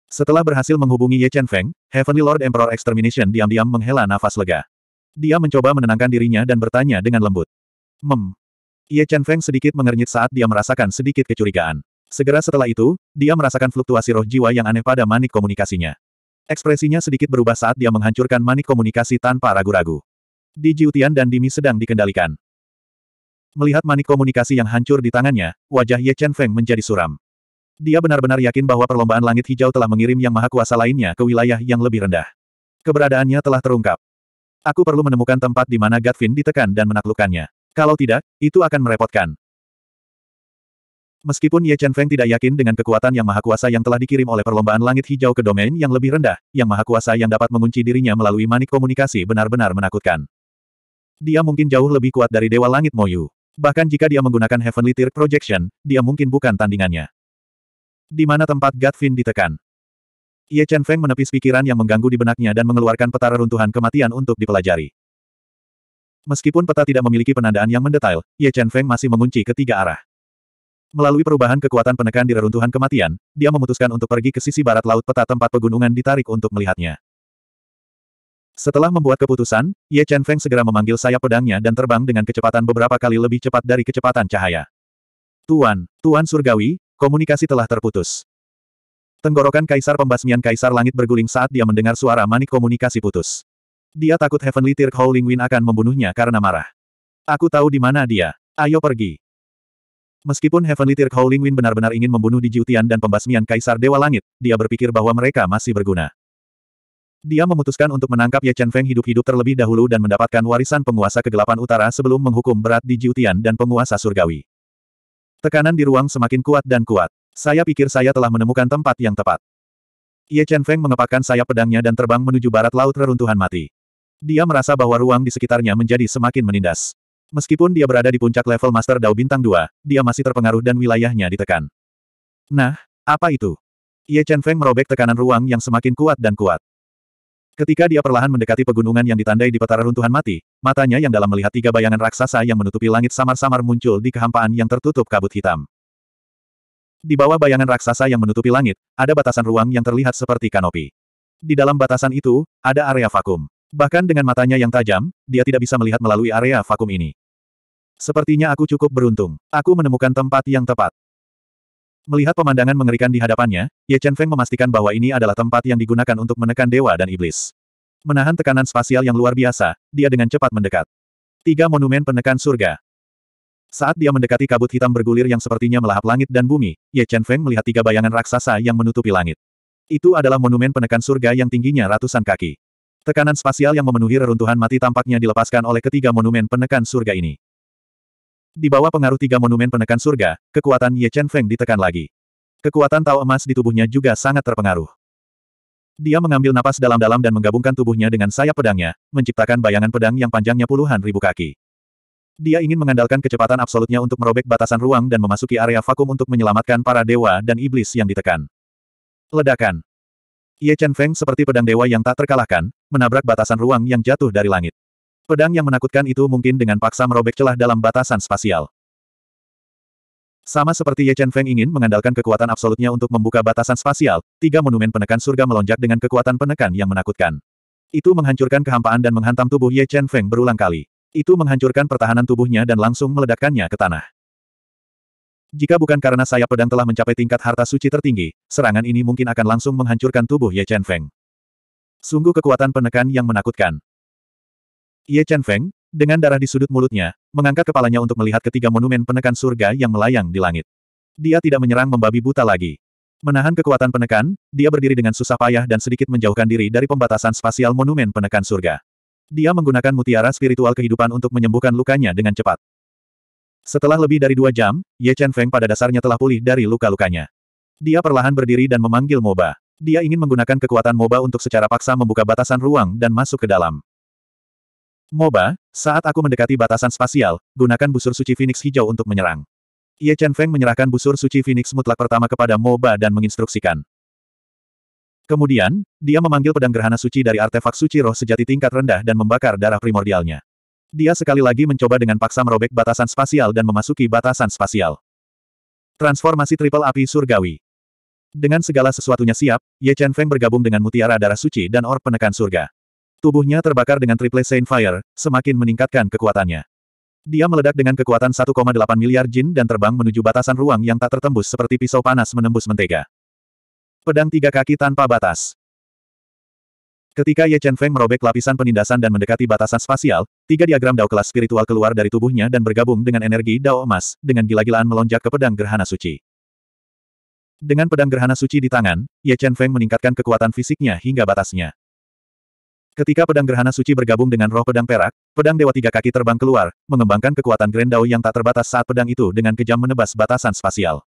Setelah berhasil menghubungi Ye Chen Feng, Heavenly Lord Emperor Extermination diam-diam menghela nafas lega. Dia mencoba menenangkan dirinya dan bertanya dengan lembut. Mem. Ye Chen Feng sedikit mengernyit saat dia merasakan sedikit kecurigaan. Segera setelah itu, dia merasakan fluktuasi roh jiwa yang aneh pada manik komunikasinya. Ekspresinya sedikit berubah saat dia menghancurkan manik komunikasi tanpa ragu-ragu. Di Jiutian dan Dimi sedang dikendalikan. Melihat manik komunikasi yang hancur di tangannya, wajah Ye Chen Feng menjadi suram. Dia benar-benar yakin bahwa perlombaan langit hijau telah mengirim yang maha kuasa lainnya ke wilayah yang lebih rendah. Keberadaannya telah terungkap. Aku perlu menemukan tempat di mana Gatvin ditekan dan menaklukkannya. Kalau tidak, itu akan merepotkan. Meskipun Ye Chen Feng tidak yakin dengan kekuatan yang maha kuasa yang telah dikirim oleh perlombaan langit hijau ke domain yang lebih rendah, yang maha kuasa yang dapat mengunci dirinya melalui manik komunikasi benar-benar menakutkan. Dia mungkin jauh lebih kuat dari Dewa Langit Moyu. Bahkan jika dia menggunakan Heavenly Tear Projection, dia mungkin bukan tandingannya. Di mana tempat Gatvin ditekan? Ye Chen Feng menepis pikiran yang mengganggu di benaknya dan mengeluarkan peta reruntuhan kematian untuk dipelajari. Meskipun peta tidak memiliki penandaan yang mendetail, Ye Chen Feng masih mengunci ketiga arah. Melalui perubahan kekuatan penekan di reruntuhan kematian, dia memutuskan untuk pergi ke sisi barat laut peta tempat pegunungan ditarik untuk melihatnya. Setelah membuat keputusan, Ye Chen Feng segera memanggil sayap pedangnya dan terbang dengan kecepatan beberapa kali lebih cepat dari kecepatan cahaya. Tuan, Tuan Surgawi, komunikasi telah terputus. Tenggorokan Kaisar pembasmian Kaisar Langit berguling saat dia mendengar suara manik komunikasi putus. Dia takut Heavenly Tirk Howling Wind akan membunuhnya karena marah. Aku tahu di mana dia. Ayo pergi. Meskipun Heavenly Tear Howling Wind benar-benar ingin membunuh Dijiutian dan pembasmian Kaisar Dewa Langit, dia berpikir bahwa mereka masih berguna. Dia memutuskan untuk menangkap Ye Chen Feng hidup-hidup terlebih dahulu dan mendapatkan warisan penguasa kegelapan utara sebelum menghukum berat Dijiutian dan penguasa surgawi. Tekanan di ruang semakin kuat dan kuat. Saya pikir saya telah menemukan tempat yang tepat. Ye Chen Feng mengepakkan sayap pedangnya dan terbang menuju barat laut reruntuhan mati. Dia merasa bahwa ruang di sekitarnya menjadi semakin menindas. Meskipun dia berada di puncak level Master Dao Bintang 2, dia masih terpengaruh dan wilayahnya ditekan. Nah, apa itu? Ye Chen Feng merobek tekanan ruang yang semakin kuat dan kuat. Ketika dia perlahan mendekati pegunungan yang ditandai di petara runtuhan mati, matanya yang dalam melihat tiga bayangan raksasa yang menutupi langit samar-samar muncul di kehampaan yang tertutup kabut hitam. Di bawah bayangan raksasa yang menutupi langit, ada batasan ruang yang terlihat seperti kanopi. Di dalam batasan itu, ada area vakum. Bahkan dengan matanya yang tajam, dia tidak bisa melihat melalui area vakum ini. Sepertinya aku cukup beruntung. Aku menemukan tempat yang tepat. Melihat pemandangan mengerikan di hadapannya, Ye Chen Feng memastikan bahwa ini adalah tempat yang digunakan untuk menekan dewa dan iblis. Menahan tekanan spasial yang luar biasa, dia dengan cepat mendekat. Tiga monumen penekan surga. Saat dia mendekati kabut hitam bergulir yang sepertinya melahap langit dan bumi, Ye Chen Feng melihat tiga bayangan raksasa yang menutupi langit. Itu adalah monumen penekan surga yang tingginya ratusan kaki. Tekanan spasial yang memenuhi reruntuhan mati tampaknya dilepaskan oleh ketiga monumen penekan surga ini. Di bawah pengaruh tiga monumen penekan surga, kekuatan Ye Chen Feng ditekan lagi. Kekuatan Tao emas di tubuhnya juga sangat terpengaruh. Dia mengambil napas dalam-dalam dan menggabungkan tubuhnya dengan sayap pedangnya, menciptakan bayangan pedang yang panjangnya puluhan ribu kaki. Dia ingin mengandalkan kecepatan absolutnya untuk merobek batasan ruang dan memasuki area vakum untuk menyelamatkan para dewa dan iblis yang ditekan. Ledakan. Ye Chen Feng seperti pedang dewa yang tak terkalahkan, menabrak batasan ruang yang jatuh dari langit. Pedang yang menakutkan itu mungkin dengan paksa merobek celah dalam batasan spasial. Sama seperti Ye Chen Feng ingin mengandalkan kekuatan absolutnya untuk membuka batasan spasial, tiga monumen penekan surga melonjak dengan kekuatan penekan yang menakutkan. Itu menghancurkan kehampaan dan menghantam tubuh Ye Chen Feng berulang kali. Itu menghancurkan pertahanan tubuhnya dan langsung meledakkannya ke tanah. Jika bukan karena sayap pedang telah mencapai tingkat harta suci tertinggi, serangan ini mungkin akan langsung menghancurkan tubuh Ye Chen Feng. Sungguh kekuatan penekan yang menakutkan. Ye Chen Feng, dengan darah di sudut mulutnya, mengangkat kepalanya untuk melihat ketiga monumen penekan surga yang melayang di langit. Dia tidak menyerang membabi buta lagi. Menahan kekuatan penekan, dia berdiri dengan susah payah dan sedikit menjauhkan diri dari pembatasan spasial monumen penekan surga. Dia menggunakan mutiara spiritual kehidupan untuk menyembuhkan lukanya dengan cepat. Setelah lebih dari dua jam, Ye Chen Feng pada dasarnya telah pulih dari luka-lukanya. Dia perlahan berdiri dan memanggil Moba. Dia ingin menggunakan kekuatan Moba untuk secara paksa membuka batasan ruang dan masuk ke dalam. Moba, saat aku mendekati batasan spasial, gunakan busur suci Phoenix hijau untuk menyerang. Ye Chen Feng menyerahkan busur suci Phoenix mutlak pertama kepada Moba dan menginstruksikan. Kemudian, dia memanggil pedang gerhana suci dari artefak suci roh sejati tingkat rendah dan membakar darah primordialnya. Dia sekali lagi mencoba dengan paksa merobek batasan spasial dan memasuki batasan spasial. Transformasi triple api surgawi. Dengan segala sesuatunya siap, Ye Chen Feng bergabung dengan mutiara darah suci dan orb penekan surga. Tubuhnya terbakar dengan triple Saint Fire, semakin meningkatkan kekuatannya. Dia meledak dengan kekuatan 1,8 miliar jin dan terbang menuju batasan ruang yang tak tertembus seperti pisau panas menembus mentega. Pedang tiga kaki tanpa batas. Ketika Ye Chen Feng merobek lapisan penindasan dan mendekati batasan spasial, tiga diagram Dao kelas spiritual keluar dari tubuhnya dan bergabung dengan energi Dao emas, dengan gila-gilaan melonjak ke pedang gerhana suci. Dengan pedang gerhana suci di tangan, Ye Chen Feng meningkatkan kekuatan fisiknya hingga batasnya. Ketika pedang gerhana suci bergabung dengan roh pedang perak, pedang dewa tiga kaki terbang keluar, mengembangkan kekuatan Grendau yang tak terbatas saat pedang itu dengan kejam menebas batasan spasial.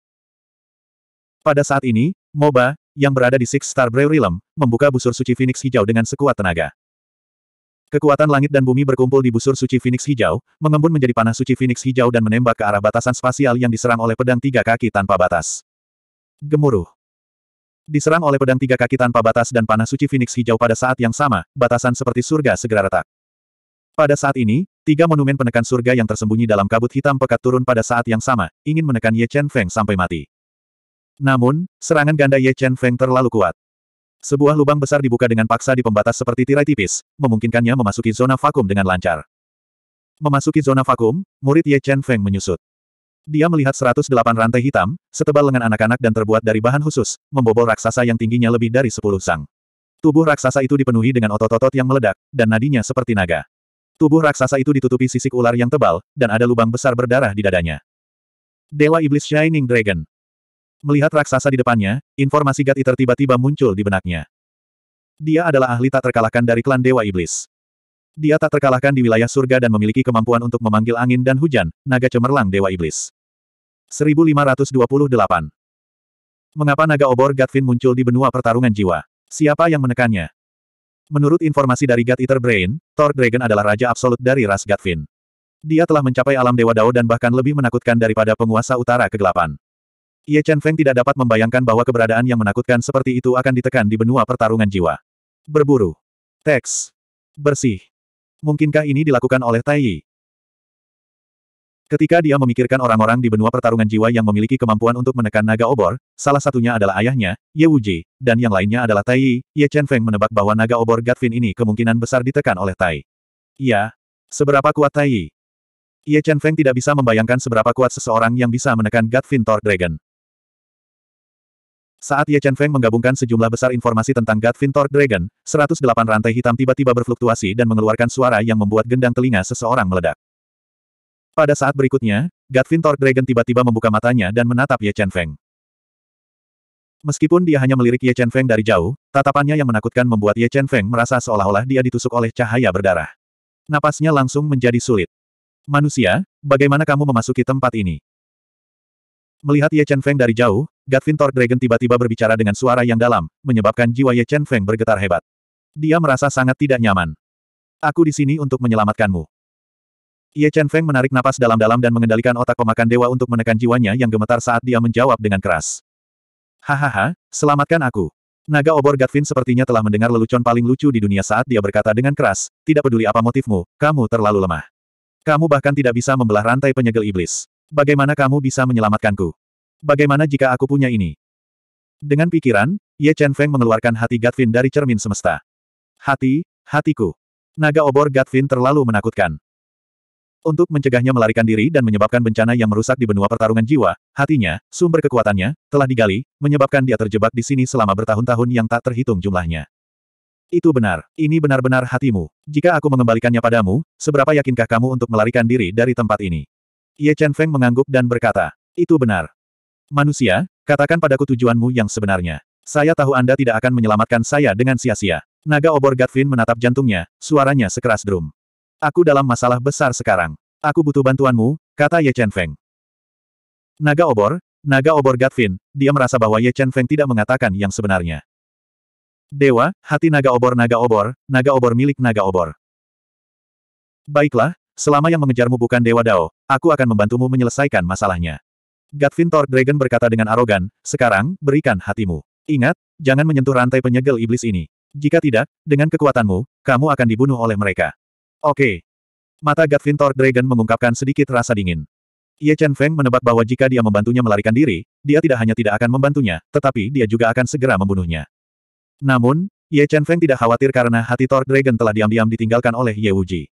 Pada saat ini, MOBA, yang berada di Six Star Brave Realm, membuka busur suci Phoenix hijau dengan sekuat tenaga. Kekuatan langit dan bumi berkumpul di busur suci Phoenix hijau, mengembun menjadi panah suci Phoenix hijau dan menembak ke arah batasan spasial yang diserang oleh pedang tiga kaki tanpa batas. Gemuruh. Diserang oleh pedang tiga kaki tanpa batas dan panah suci Phoenix hijau pada saat yang sama, batasan seperti surga segera retak. Pada saat ini, tiga monumen penekan surga yang tersembunyi dalam kabut hitam pekat turun pada saat yang sama, ingin menekan Ye Chen Feng sampai mati. Namun, serangan ganda Ye Chen Feng terlalu kuat. Sebuah lubang besar dibuka dengan paksa di pembatas seperti tirai tipis, memungkinkannya memasuki zona vakum dengan lancar. Memasuki zona vakum, murid Ye Chen Feng menyusut. Dia melihat 108 rantai hitam, setebal lengan anak-anak dan terbuat dari bahan khusus, membobol raksasa yang tingginya lebih dari 10 sang. Tubuh raksasa itu dipenuhi dengan otot-otot yang meledak, dan nadinya seperti naga. Tubuh raksasa itu ditutupi sisik ular yang tebal, dan ada lubang besar berdarah di dadanya. Dewa Iblis Shining Dragon. Melihat raksasa di depannya, informasi Gat Eater tiba-tiba muncul di benaknya. Dia adalah ahli tak terkalahkan dari klan Dewa Iblis. Dia tak terkalahkan di wilayah surga dan memiliki kemampuan untuk memanggil angin dan hujan, naga cemerlang Dewa Iblis. 1528 Mengapa naga obor Gatvin muncul di benua pertarungan jiwa? Siapa yang menekannya? Menurut informasi dari God Eater Brain, Thor Dragon adalah raja absolut dari ras Gatvin. Dia telah mencapai alam Dewa Dao dan bahkan lebih menakutkan daripada penguasa utara kegelapan. Ye Chen Feng tidak dapat membayangkan bahwa keberadaan yang menakutkan seperti itu akan ditekan di benua pertarungan jiwa. Berburu. Teks. Bersih. Mungkinkah ini dilakukan oleh Tai Yi? Ketika dia memikirkan orang-orang di benua pertarungan jiwa yang memiliki kemampuan untuk menekan naga obor, salah satunya adalah ayahnya, Ye Wuji, dan yang lainnya adalah Tai Yi, Ye Chen Feng menebak bahwa naga obor Gatvin ini kemungkinan besar ditekan oleh Tai. Ya, seberapa kuat Tai Yi? Ye Chen Feng tidak bisa membayangkan seberapa kuat seseorang yang bisa menekan Gatvin Thor Dragon. Saat Ye Chen Feng menggabungkan sejumlah besar informasi tentang God Vintor Dragon, 108 rantai hitam tiba-tiba berfluktuasi dan mengeluarkan suara yang membuat gendang telinga seseorang meledak. Pada saat berikutnya, God Vintor Dragon tiba-tiba membuka matanya dan menatap Ye Chen Feng. Meskipun dia hanya melirik Ye Chen Feng dari jauh, tatapannya yang menakutkan membuat Ye Chen Feng merasa seolah-olah dia ditusuk oleh cahaya berdarah. Napasnya langsung menjadi sulit. Manusia, bagaimana kamu memasuki tempat ini? Melihat Ye Chen Feng dari jauh, Godfin Thor Dragon tiba-tiba berbicara dengan suara yang dalam, menyebabkan jiwa Ye Chen Feng bergetar hebat. Dia merasa sangat tidak nyaman. Aku di sini untuk menyelamatkanmu. Ye Chen Feng menarik napas dalam-dalam dan mengendalikan otak pemakan dewa untuk menekan jiwanya yang gemetar saat dia menjawab dengan keras. Hahaha, selamatkan aku. Naga obor Gatvin sepertinya telah mendengar lelucon paling lucu di dunia saat dia berkata dengan keras, tidak peduli apa motifmu, kamu terlalu lemah. Kamu bahkan tidak bisa membelah rantai penyegel iblis. Bagaimana kamu bisa menyelamatkanku? Bagaimana jika aku punya ini? Dengan pikiran, Ye Chen Feng mengeluarkan hati Gatvin dari cermin semesta. Hati, hatiku. Naga obor Gatvin terlalu menakutkan. Untuk mencegahnya melarikan diri dan menyebabkan bencana yang merusak di benua pertarungan jiwa, hatinya, sumber kekuatannya, telah digali, menyebabkan dia terjebak di sini selama bertahun-tahun yang tak terhitung jumlahnya. Itu benar, ini benar-benar hatimu. Jika aku mengembalikannya padamu, seberapa yakinkah kamu untuk melarikan diri dari tempat ini? Ye Chen Feng mengangguk dan berkata, itu benar. Manusia, katakan padaku tujuanmu yang sebenarnya. Saya tahu Anda tidak akan menyelamatkan saya dengan sia-sia. Naga obor Gatvin menatap jantungnya, suaranya sekeras drum. Aku dalam masalah besar sekarang. Aku butuh bantuanmu, kata Ye Chen Feng. Naga obor, naga obor Gatvin, dia merasa bahwa Ye Chen Feng tidak mengatakan yang sebenarnya. Dewa, hati naga obor naga obor, naga obor milik naga obor. Baiklah, selama yang mengejarmu bukan Dewa Dao, aku akan membantumu menyelesaikan masalahnya. Gatvin Thor Dragon berkata dengan arogan, sekarang, berikan hatimu. Ingat, jangan menyentuh rantai penyegel iblis ini. Jika tidak, dengan kekuatanmu, kamu akan dibunuh oleh mereka. Oke. Mata Gatvin Thor Dragon mengungkapkan sedikit rasa dingin. Ye Chen Feng menebak bahwa jika dia membantunya melarikan diri, dia tidak hanya tidak akan membantunya, tetapi dia juga akan segera membunuhnya. Namun, Ye Chen Feng tidak khawatir karena hati Thor Dragon telah diam-diam ditinggalkan oleh Ye Wuji.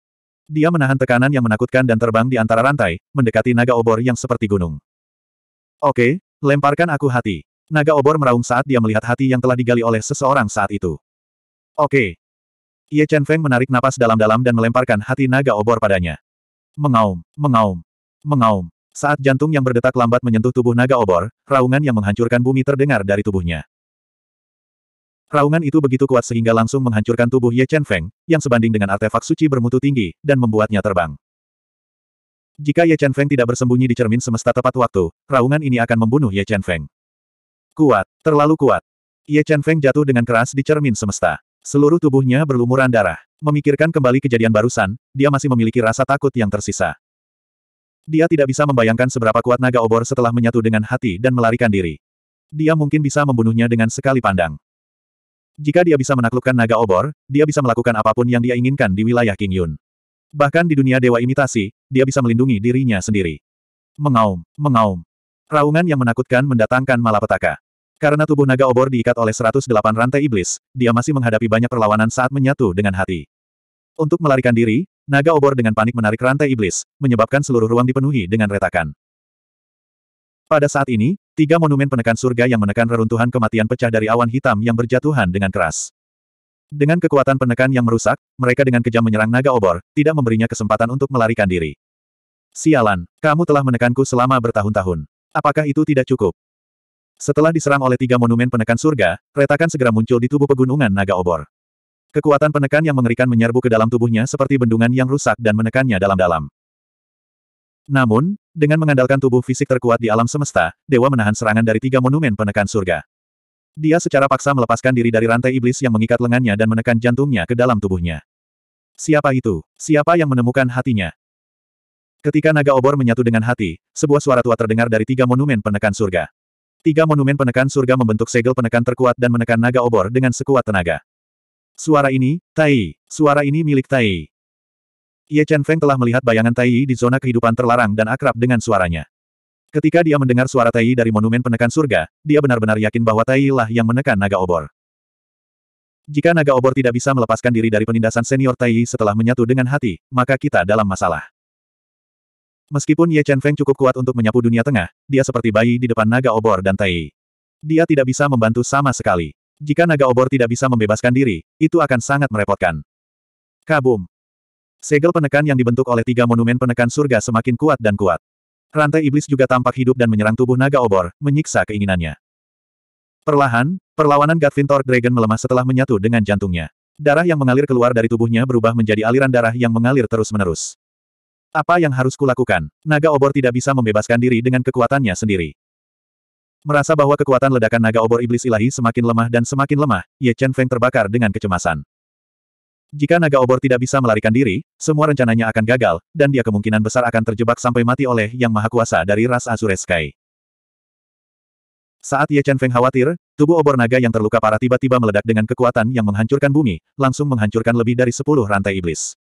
Dia menahan tekanan yang menakutkan dan terbang di antara rantai, mendekati naga obor yang seperti gunung. Oke, lemparkan aku hati. Naga obor meraung saat dia melihat hati yang telah digali oleh seseorang saat itu. Oke. Ye Chen Feng menarik napas dalam-dalam dan melemparkan hati naga obor padanya. Mengaum, mengaum, mengaum. Saat jantung yang berdetak lambat menyentuh tubuh naga obor, raungan yang menghancurkan bumi terdengar dari tubuhnya. Raungan itu begitu kuat sehingga langsung menghancurkan tubuh Ye Chen Feng, yang sebanding dengan artefak suci bermutu tinggi, dan membuatnya terbang. Jika Ye Chen Feng tidak bersembunyi di cermin semesta tepat waktu, raungan ini akan membunuh Ye Chen Feng. Kuat, terlalu kuat. Ye Chen Feng jatuh dengan keras di cermin semesta. Seluruh tubuhnya berlumuran darah. Memikirkan kembali kejadian barusan, dia masih memiliki rasa takut yang tersisa. Dia tidak bisa membayangkan seberapa kuat naga obor setelah menyatu dengan hati dan melarikan diri. Dia mungkin bisa membunuhnya dengan sekali pandang. Jika dia bisa menaklukkan naga obor, dia bisa melakukan apapun yang dia inginkan di wilayah King Yun. Bahkan di dunia dewa imitasi, dia bisa melindungi dirinya sendiri. Mengaum, mengaum. Raungan yang menakutkan mendatangkan malapetaka. Karena tubuh naga obor diikat oleh 108 rantai iblis, dia masih menghadapi banyak perlawanan saat menyatu dengan hati. Untuk melarikan diri, naga obor dengan panik menarik rantai iblis, menyebabkan seluruh ruang dipenuhi dengan retakan. Pada saat ini, tiga monumen penekan surga yang menekan reruntuhan kematian pecah dari awan hitam yang berjatuhan dengan keras. Dengan kekuatan penekan yang merusak, mereka dengan kejam menyerang naga obor, tidak memberinya kesempatan untuk melarikan diri. Sialan, kamu telah menekanku selama bertahun-tahun. Apakah itu tidak cukup? Setelah diserang oleh tiga monumen penekan surga, retakan segera muncul di tubuh pegunungan naga obor. Kekuatan penekan yang mengerikan menyerbu ke dalam tubuhnya seperti bendungan yang rusak dan menekannya dalam-dalam. Namun, dengan mengandalkan tubuh fisik terkuat di alam semesta, dewa menahan serangan dari tiga monumen penekan surga. Dia secara paksa melepaskan diri dari rantai iblis yang mengikat lengannya dan menekan jantungnya ke dalam tubuhnya. Siapa itu? Siapa yang menemukan hatinya? Ketika naga obor menyatu dengan hati, sebuah suara tua terdengar dari tiga monumen penekan surga. Tiga monumen penekan surga membentuk segel penekan terkuat dan menekan naga obor dengan sekuat tenaga. Suara ini, Tai. Suara ini milik Tai. Ye Chen Feng telah melihat bayangan Tai di zona kehidupan terlarang dan akrab dengan suaranya. Ketika dia mendengar suara Tai dari monumen penekan surga, dia benar-benar yakin bahwa Tai lah yang menekan naga obor. Jika naga obor tidak bisa melepaskan diri dari penindasan senior Tai setelah menyatu dengan hati, maka kita dalam masalah. Meskipun Ye Chen Feng cukup kuat untuk menyapu dunia tengah, dia seperti bayi di depan naga obor dan Tai. Dia tidak bisa membantu sama sekali. Jika naga obor tidak bisa membebaskan diri, itu akan sangat merepotkan. Kabum. Segel penekan yang dibentuk oleh tiga monumen penekan surga semakin kuat dan kuat. Rantai iblis juga tampak hidup dan menyerang tubuh naga obor, menyiksa keinginannya. Perlahan, perlawanan Gatvintor Dragon melemah setelah menyatu dengan jantungnya. Darah yang mengalir keluar dari tubuhnya berubah menjadi aliran darah yang mengalir terus-menerus. Apa yang harus kulakukan? Naga obor tidak bisa membebaskan diri dengan kekuatannya sendiri. Merasa bahwa kekuatan ledakan naga obor iblis ilahi semakin lemah dan semakin lemah, Ye Chen Feng terbakar dengan kecemasan. Jika naga obor tidak bisa melarikan diri, semua rencananya akan gagal, dan dia kemungkinan besar akan terjebak sampai mati oleh Yang Maha Kuasa dari ras Azure Sky. Saat Ye Chen Feng khawatir, tubuh obor naga yang terluka parah tiba-tiba meledak dengan kekuatan yang menghancurkan bumi, langsung menghancurkan lebih dari sepuluh rantai iblis.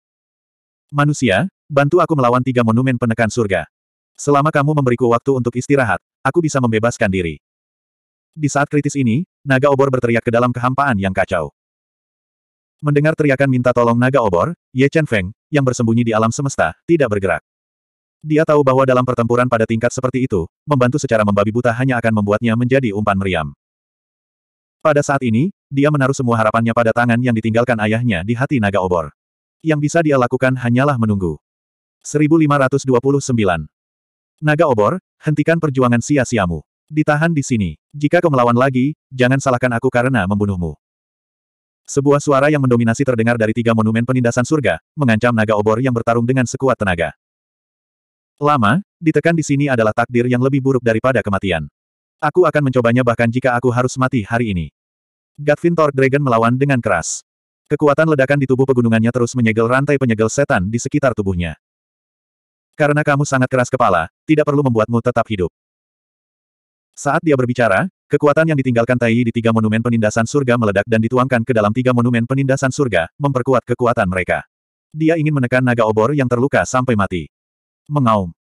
Manusia, bantu aku melawan tiga monumen penekan surga. Selama kamu memberiku waktu untuk istirahat, aku bisa membebaskan diri. Di saat kritis ini, naga obor berteriak ke dalam kehampaan yang kacau. Mendengar teriakan minta tolong naga obor, Ye Chen Feng, yang bersembunyi di alam semesta, tidak bergerak. Dia tahu bahwa dalam pertempuran pada tingkat seperti itu, membantu secara membabi buta hanya akan membuatnya menjadi umpan meriam. Pada saat ini, dia menaruh semua harapannya pada tangan yang ditinggalkan ayahnya di hati naga obor. Yang bisa dia lakukan hanyalah menunggu. 1529. Naga obor, hentikan perjuangan sia-siamu. Ditahan di sini. Jika kau melawan lagi, jangan salahkan aku karena membunuhmu. Sebuah suara yang mendominasi terdengar dari tiga monumen penindasan surga, mengancam naga obor yang bertarung dengan sekuat tenaga. Lama, ditekan di sini adalah takdir yang lebih buruk daripada kematian. Aku akan mencobanya bahkan jika aku harus mati hari ini. Gatvin Thor Dragon melawan dengan keras. Kekuatan ledakan di tubuh pegunungannya terus menyegel rantai penyegel setan di sekitar tubuhnya. Karena kamu sangat keras kepala, tidak perlu membuatmu tetap hidup. Saat dia berbicara, Kekuatan yang ditinggalkan Tai di tiga monumen penindasan surga meledak dan dituangkan ke dalam tiga monumen penindasan surga, memperkuat kekuatan mereka. Dia ingin menekan naga obor yang terluka sampai mati. Mengaum.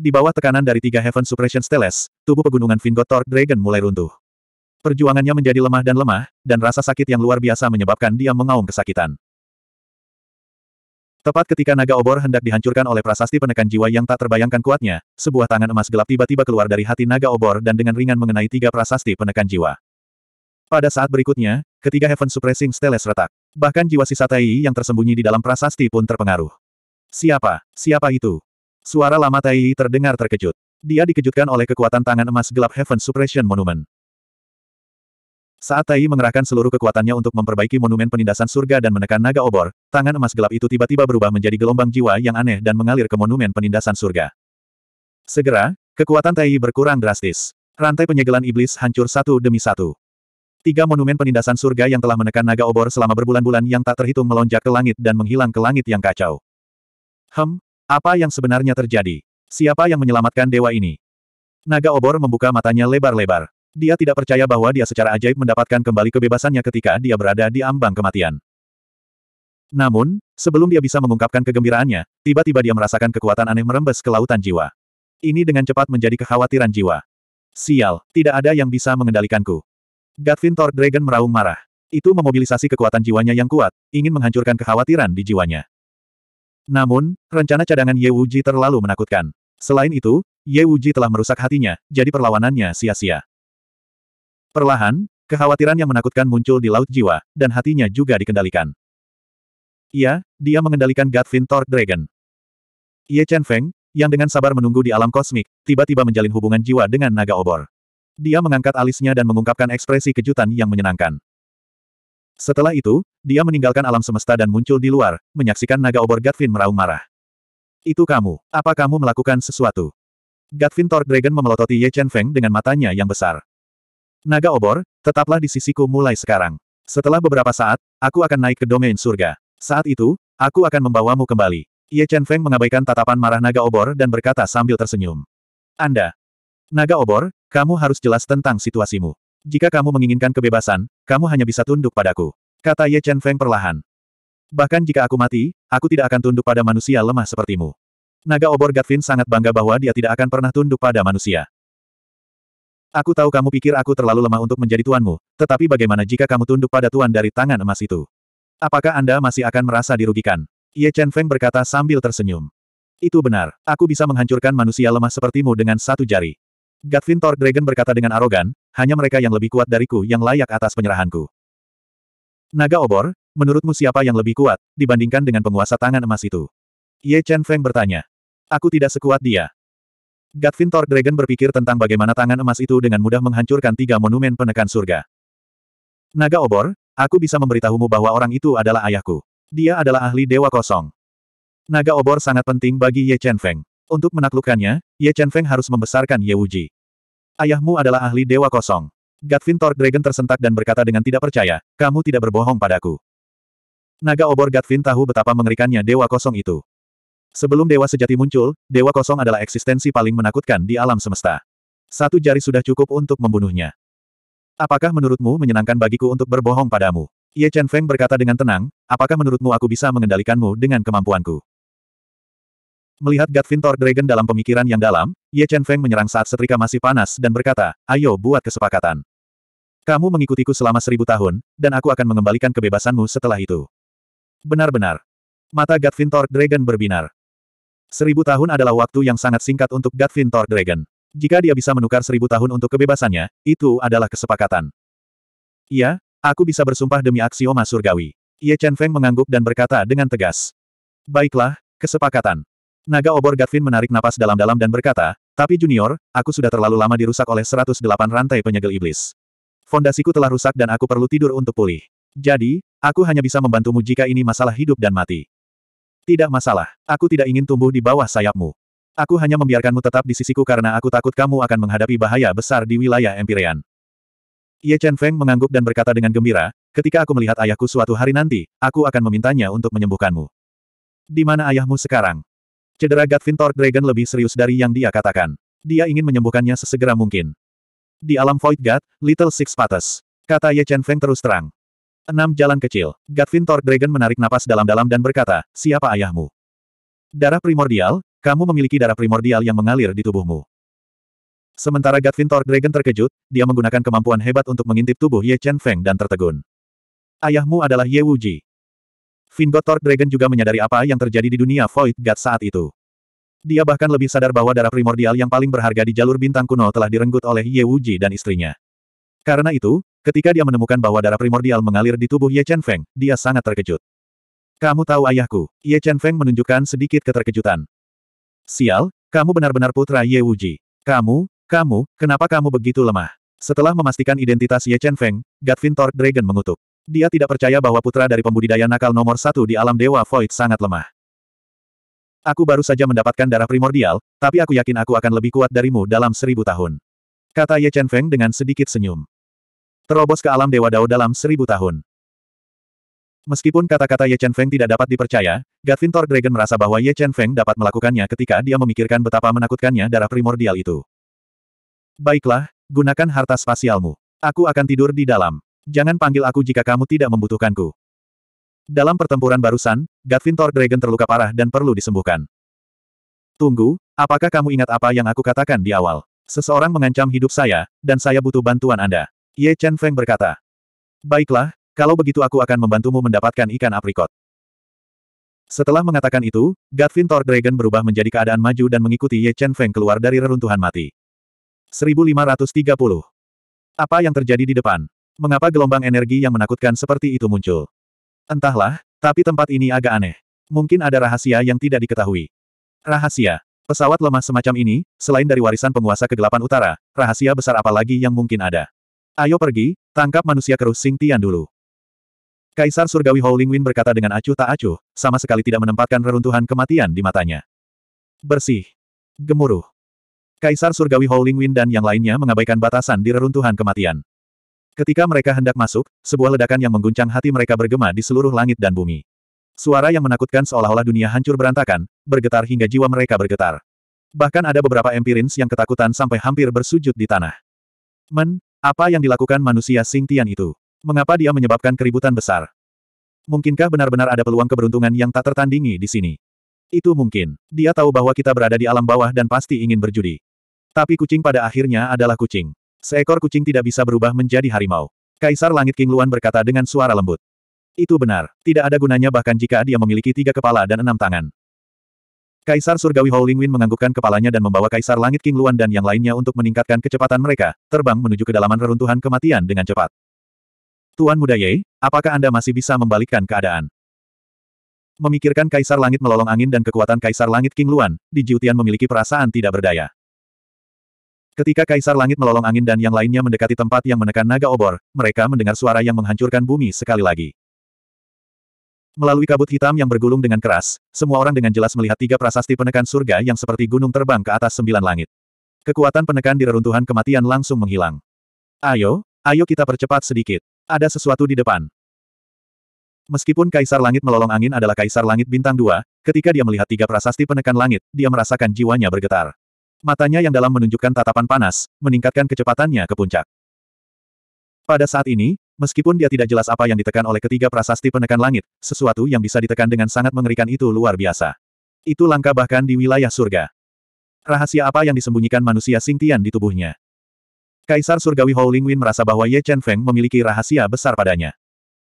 Di bawah tekanan dari tiga Heaven Suppression Steles, tubuh pegunungan Torque Dragon mulai runtuh. Perjuangannya menjadi lemah dan lemah, dan rasa sakit yang luar biasa menyebabkan dia mengaum kesakitan. Tepat ketika naga obor hendak dihancurkan oleh prasasti penekan jiwa yang tak terbayangkan kuatnya, sebuah tangan emas gelap tiba-tiba keluar dari hati naga obor dan dengan ringan mengenai tiga prasasti penekan jiwa. Pada saat berikutnya, ketiga Heaven Suppressing Steles retak. Bahkan jiwa sisa Tai yang tersembunyi di dalam prasasti pun terpengaruh. Siapa? Siapa itu? Suara lama Tai terdengar terkejut. Dia dikejutkan oleh kekuatan tangan emas gelap Heaven Suppression Monument. Saat Tai mengerahkan seluruh kekuatannya untuk memperbaiki monumen penindasan surga dan menekan naga obor, tangan emas gelap itu tiba-tiba berubah menjadi gelombang jiwa yang aneh dan mengalir ke monumen penindasan surga. Segera, kekuatan Tai berkurang drastis. Rantai penyegelan iblis hancur satu demi satu. Tiga monumen penindasan surga yang telah menekan naga obor selama berbulan-bulan yang tak terhitung melonjak ke langit dan menghilang ke langit yang kacau. Hem, apa yang sebenarnya terjadi? Siapa yang menyelamatkan dewa ini? Naga obor membuka matanya lebar-lebar. Dia tidak percaya bahwa dia secara ajaib mendapatkan kembali kebebasannya ketika dia berada di ambang kematian. Namun, sebelum dia bisa mengungkapkan kegembiraannya, tiba-tiba dia merasakan kekuatan aneh merembes ke lautan jiwa. Ini dengan cepat menjadi kekhawatiran jiwa. Sial, tidak ada yang bisa mengendalikanku. Gatvin Thor Dragon meraung marah. Itu memobilisasi kekuatan jiwanya yang kuat, ingin menghancurkan kekhawatiran di jiwanya. Namun, rencana cadangan Ye Wuji terlalu menakutkan. Selain itu, Ye Wuji telah merusak hatinya, jadi perlawanannya sia-sia. Perlahan, kekhawatiran yang menakutkan muncul di Laut Jiwa, dan hatinya juga dikendalikan. Iya, dia mengendalikan Godfin Thor Dragon. Ye Chen Feng, yang dengan sabar menunggu di alam kosmik, tiba-tiba menjalin hubungan jiwa dengan naga obor. Dia mengangkat alisnya dan mengungkapkan ekspresi kejutan yang menyenangkan. Setelah itu, dia meninggalkan alam semesta dan muncul di luar, menyaksikan naga obor Gatvin meraung marah. Itu kamu, apa kamu melakukan sesuatu? Gatvin Thor Dragon memelototi Ye Chen Feng dengan matanya yang besar. Naga obor, tetaplah di sisiku mulai sekarang. Setelah beberapa saat, aku akan naik ke domain surga. Saat itu, aku akan membawamu kembali. Ye Chen Feng mengabaikan tatapan marah naga obor dan berkata sambil tersenyum. Anda. Naga obor, kamu harus jelas tentang situasimu. Jika kamu menginginkan kebebasan, kamu hanya bisa tunduk padaku. Kata Ye Chen Feng perlahan. Bahkan jika aku mati, aku tidak akan tunduk pada manusia lemah sepertimu. Naga obor Gatvin sangat bangga bahwa dia tidak akan pernah tunduk pada manusia. Aku tahu kamu pikir aku terlalu lemah untuk menjadi tuanmu, tetapi bagaimana jika kamu tunduk pada tuan dari tangan emas itu? Apakah Anda masih akan merasa dirugikan? Ye Chen Feng berkata sambil tersenyum. Itu benar, aku bisa menghancurkan manusia lemah sepertimu dengan satu jari. Gatvin Thor Dragon berkata dengan arogan, hanya mereka yang lebih kuat dariku yang layak atas penyerahanku. Naga obor, menurutmu siapa yang lebih kuat, dibandingkan dengan penguasa tangan emas itu? Ye Chen Feng bertanya. Aku tidak sekuat dia. Gatvin Thor Dragon berpikir tentang bagaimana tangan emas itu dengan mudah menghancurkan tiga monumen penekan surga. Naga obor, aku bisa memberitahumu bahwa orang itu adalah ayahku. Dia adalah ahli dewa kosong. Naga obor sangat penting bagi Ye Chen Feng. Untuk menaklukkannya, Ye Chen Feng harus membesarkan Ye Wuji. Ayahmu adalah ahli dewa kosong. Gatvin Thor Dragon tersentak dan berkata dengan tidak percaya, kamu tidak berbohong padaku. Naga obor Gatvin tahu betapa mengerikannya dewa kosong itu. Sebelum dewa sejati muncul, dewa kosong adalah eksistensi paling menakutkan di alam semesta. Satu jari sudah cukup untuk membunuhnya. Apakah menurutmu menyenangkan bagiku untuk berbohong padamu? Ye Chen Feng berkata dengan tenang, apakah menurutmu aku bisa mengendalikanmu dengan kemampuanku? Melihat Godfin Thor Dragon dalam pemikiran yang dalam, Ye Chen Feng menyerang saat setrika masih panas dan berkata, ayo buat kesepakatan. Kamu mengikutiku selama seribu tahun, dan aku akan mengembalikan kebebasanmu setelah itu. Benar-benar. Mata Godfin Thor Dragon berbinar. Seribu tahun adalah waktu yang sangat singkat untuk Godfin Thor Dragon. Jika dia bisa menukar seribu tahun untuk kebebasannya, itu adalah kesepakatan. Iya, aku bisa bersumpah demi aksioma surgawi. Ye Chen Feng mengangguk dan berkata dengan tegas. Baiklah, kesepakatan. Naga obor Godfin menarik napas dalam-dalam dan berkata, tapi junior, aku sudah terlalu lama dirusak oleh 108 rantai penyegel iblis. Fondasiku telah rusak dan aku perlu tidur untuk pulih. Jadi, aku hanya bisa membantumu jika ini masalah hidup dan mati. Tidak masalah, aku tidak ingin tumbuh di bawah sayapmu. Aku hanya membiarkanmu tetap di sisiku karena aku takut kamu akan menghadapi bahaya besar di wilayah Empirean. Ye Chen Feng mengangguk dan berkata dengan gembira, ketika aku melihat ayahku suatu hari nanti, aku akan memintanya untuk menyembuhkanmu. Di mana ayahmu sekarang? Cedera Gatvintor Dragon lebih serius dari yang dia katakan. Dia ingin menyembuhkannya sesegera mungkin. Di alam Void God, Little Six Patas. Kata Ye Chen Feng terus terang. Enam jalan kecil. Gatvin Thor Dragon menarik napas dalam-dalam dan berkata, siapa ayahmu? Darah primordial, kamu memiliki darah primordial yang mengalir di tubuhmu. Sementara Gatvin Thor Dragon terkejut, dia menggunakan kemampuan hebat untuk mengintip tubuh Ye Chen Feng dan tertegun. Ayahmu adalah Ye Wuji. Thor Dragon juga menyadari apa yang terjadi di dunia Void God saat itu. Dia bahkan lebih sadar bahwa darah primordial yang paling berharga di jalur bintang kuno telah direnggut oleh Ye Wuji dan istrinya. Karena itu, Ketika dia menemukan bahwa darah primordial mengalir di tubuh Ye Chen Feng, dia sangat terkejut. Kamu tahu ayahku, Ye Chen Feng menunjukkan sedikit keterkejutan. Sial, kamu benar-benar putra Ye Wuji. Kamu, kamu, kenapa kamu begitu lemah? Setelah memastikan identitas Ye Chen Feng, Gatvin Thor Dragon mengutuk. Dia tidak percaya bahwa putra dari pembudidaya nakal nomor satu di alam Dewa Void sangat lemah. Aku baru saja mendapatkan darah primordial, tapi aku yakin aku akan lebih kuat darimu dalam seribu tahun. Kata Ye Chen Feng dengan sedikit senyum. Terobos ke alam Dewa Dao dalam seribu tahun. Meskipun kata-kata Ye Chen Feng tidak dapat dipercaya, Thor Dragon merasa bahwa Ye Chen Feng dapat melakukannya ketika dia memikirkan betapa menakutkannya darah primordial itu. Baiklah, gunakan harta spasialmu. Aku akan tidur di dalam. Jangan panggil aku jika kamu tidak membutuhkanku. Dalam pertempuran barusan, Thor Dragon terluka parah dan perlu disembuhkan. Tunggu, apakah kamu ingat apa yang aku katakan di awal? Seseorang mengancam hidup saya, dan saya butuh bantuan Anda. Ye Chen Feng berkata. Baiklah, kalau begitu aku akan membantumu mendapatkan ikan aprikot. Setelah mengatakan itu, Gatvin Thor Dragon berubah menjadi keadaan maju dan mengikuti Ye Chen Feng keluar dari reruntuhan mati. 1530. Apa yang terjadi di depan? Mengapa gelombang energi yang menakutkan seperti itu muncul? Entahlah, tapi tempat ini agak aneh. Mungkin ada rahasia yang tidak diketahui. Rahasia. Pesawat lemah semacam ini, selain dari warisan penguasa kegelapan utara, rahasia besar apa lagi yang mungkin ada? Ayo pergi, tangkap manusia keruh Sing Tian dulu. Kaisar Surgawi Wind berkata dengan acuh tak acuh, sama sekali tidak menempatkan reruntuhan kematian di matanya. Bersih. Gemuruh. Kaisar Surgawi Wind dan yang lainnya mengabaikan batasan di reruntuhan kematian. Ketika mereka hendak masuk, sebuah ledakan yang mengguncang hati mereka bergema di seluruh langit dan bumi. Suara yang menakutkan seolah-olah dunia hancur berantakan, bergetar hingga jiwa mereka bergetar. Bahkan ada beberapa empirins yang ketakutan sampai hampir bersujud di tanah. Men, apa yang dilakukan manusia Sing Tian itu? Mengapa dia menyebabkan keributan besar? Mungkinkah benar-benar ada peluang keberuntungan yang tak tertandingi di sini? Itu mungkin. Dia tahu bahwa kita berada di alam bawah dan pasti ingin berjudi. Tapi kucing pada akhirnya adalah kucing. Seekor kucing tidak bisa berubah menjadi harimau. Kaisar Langit King Luan berkata dengan suara lembut. Itu benar. Tidak ada gunanya bahkan jika dia memiliki tiga kepala dan enam tangan. Kaisar Surgawi Howlingwin menganggukkan kepalanya dan membawa Kaisar Langit King Luan dan yang lainnya untuk meningkatkan kecepatan mereka, terbang menuju kedalaman reruntuhan kematian dengan cepat. Tuan Muda Ye, apakah Anda masih bisa membalikkan keadaan? Memikirkan Kaisar Langit melolong angin dan kekuatan Kaisar Langit King Luan, Di Jiutian memiliki perasaan tidak berdaya. Ketika Kaisar Langit melolong angin dan yang lainnya mendekati tempat yang menekan naga obor, mereka mendengar suara yang menghancurkan bumi sekali lagi. Melalui kabut hitam yang bergulung dengan keras, semua orang dengan jelas melihat tiga prasasti penekan surga yang seperti gunung terbang ke atas sembilan langit. Kekuatan penekan di reruntuhan kematian langsung menghilang. Ayo, ayo kita percepat sedikit. Ada sesuatu di depan. Meskipun Kaisar Langit melolong angin adalah Kaisar Langit Bintang 2, ketika dia melihat tiga prasasti penekan langit, dia merasakan jiwanya bergetar. Matanya yang dalam menunjukkan tatapan panas, meningkatkan kecepatannya ke puncak. Pada saat ini, Meskipun dia tidak jelas apa yang ditekan oleh ketiga prasasti penekan langit, sesuatu yang bisa ditekan dengan sangat mengerikan itu luar biasa. Itu langka bahkan di wilayah surga. Rahasia apa yang disembunyikan manusia Singtian di tubuhnya? Kaisar Surgawi Hou Lingwin merasa bahwa Ye Chen Feng memiliki rahasia besar padanya.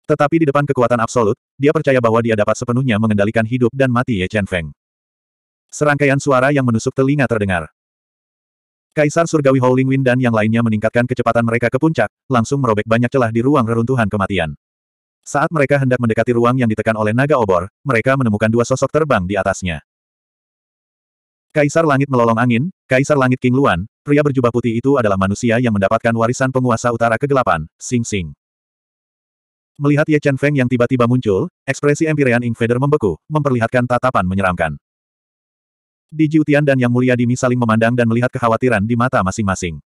Tetapi di depan kekuatan absolut, dia percaya bahwa dia dapat sepenuhnya mengendalikan hidup dan mati Ye Chen Feng. Serangkaian suara yang menusuk telinga terdengar. Kaisar Surgawi Howling Wind dan yang lainnya meningkatkan kecepatan mereka ke puncak, langsung merobek banyak celah di ruang reruntuhan kematian. Saat mereka hendak mendekati ruang yang ditekan oleh naga obor, mereka menemukan dua sosok terbang di atasnya. Kaisar Langit Melolong Angin, Kaisar Langit King Luan, pria berjubah putih itu adalah manusia yang mendapatkan warisan penguasa utara kegelapan, Sing Sing. Melihat Ye Chen Feng yang tiba-tiba muncul, ekspresi Empyrean Invader membeku, memperlihatkan tatapan menyeramkan. Di Jiutian dan Yang Mulia Dimi saling memandang dan melihat kekhawatiran di mata masing-masing.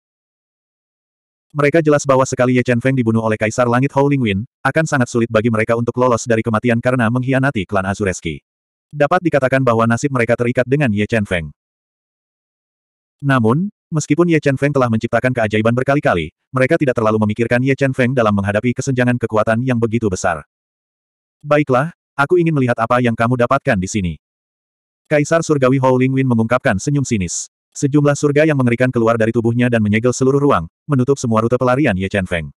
Mereka jelas bahwa sekali Ye Chen Feng dibunuh oleh Kaisar Langit Hou Lingwin, akan sangat sulit bagi mereka untuk lolos dari kematian karena mengkhianati klan Azureski. Dapat dikatakan bahwa nasib mereka terikat dengan Ye Chen Feng. Namun, meskipun Ye Chen Feng telah menciptakan keajaiban berkali-kali, mereka tidak terlalu memikirkan Ye Chen Feng dalam menghadapi kesenjangan kekuatan yang begitu besar. Baiklah, aku ingin melihat apa yang kamu dapatkan di sini. Kaisar Surgawi Hou Lingwin mengungkapkan senyum sinis. Sejumlah surga yang mengerikan keluar dari tubuhnya dan menyegel seluruh ruang, menutup semua rute pelarian Ye Chen Feng.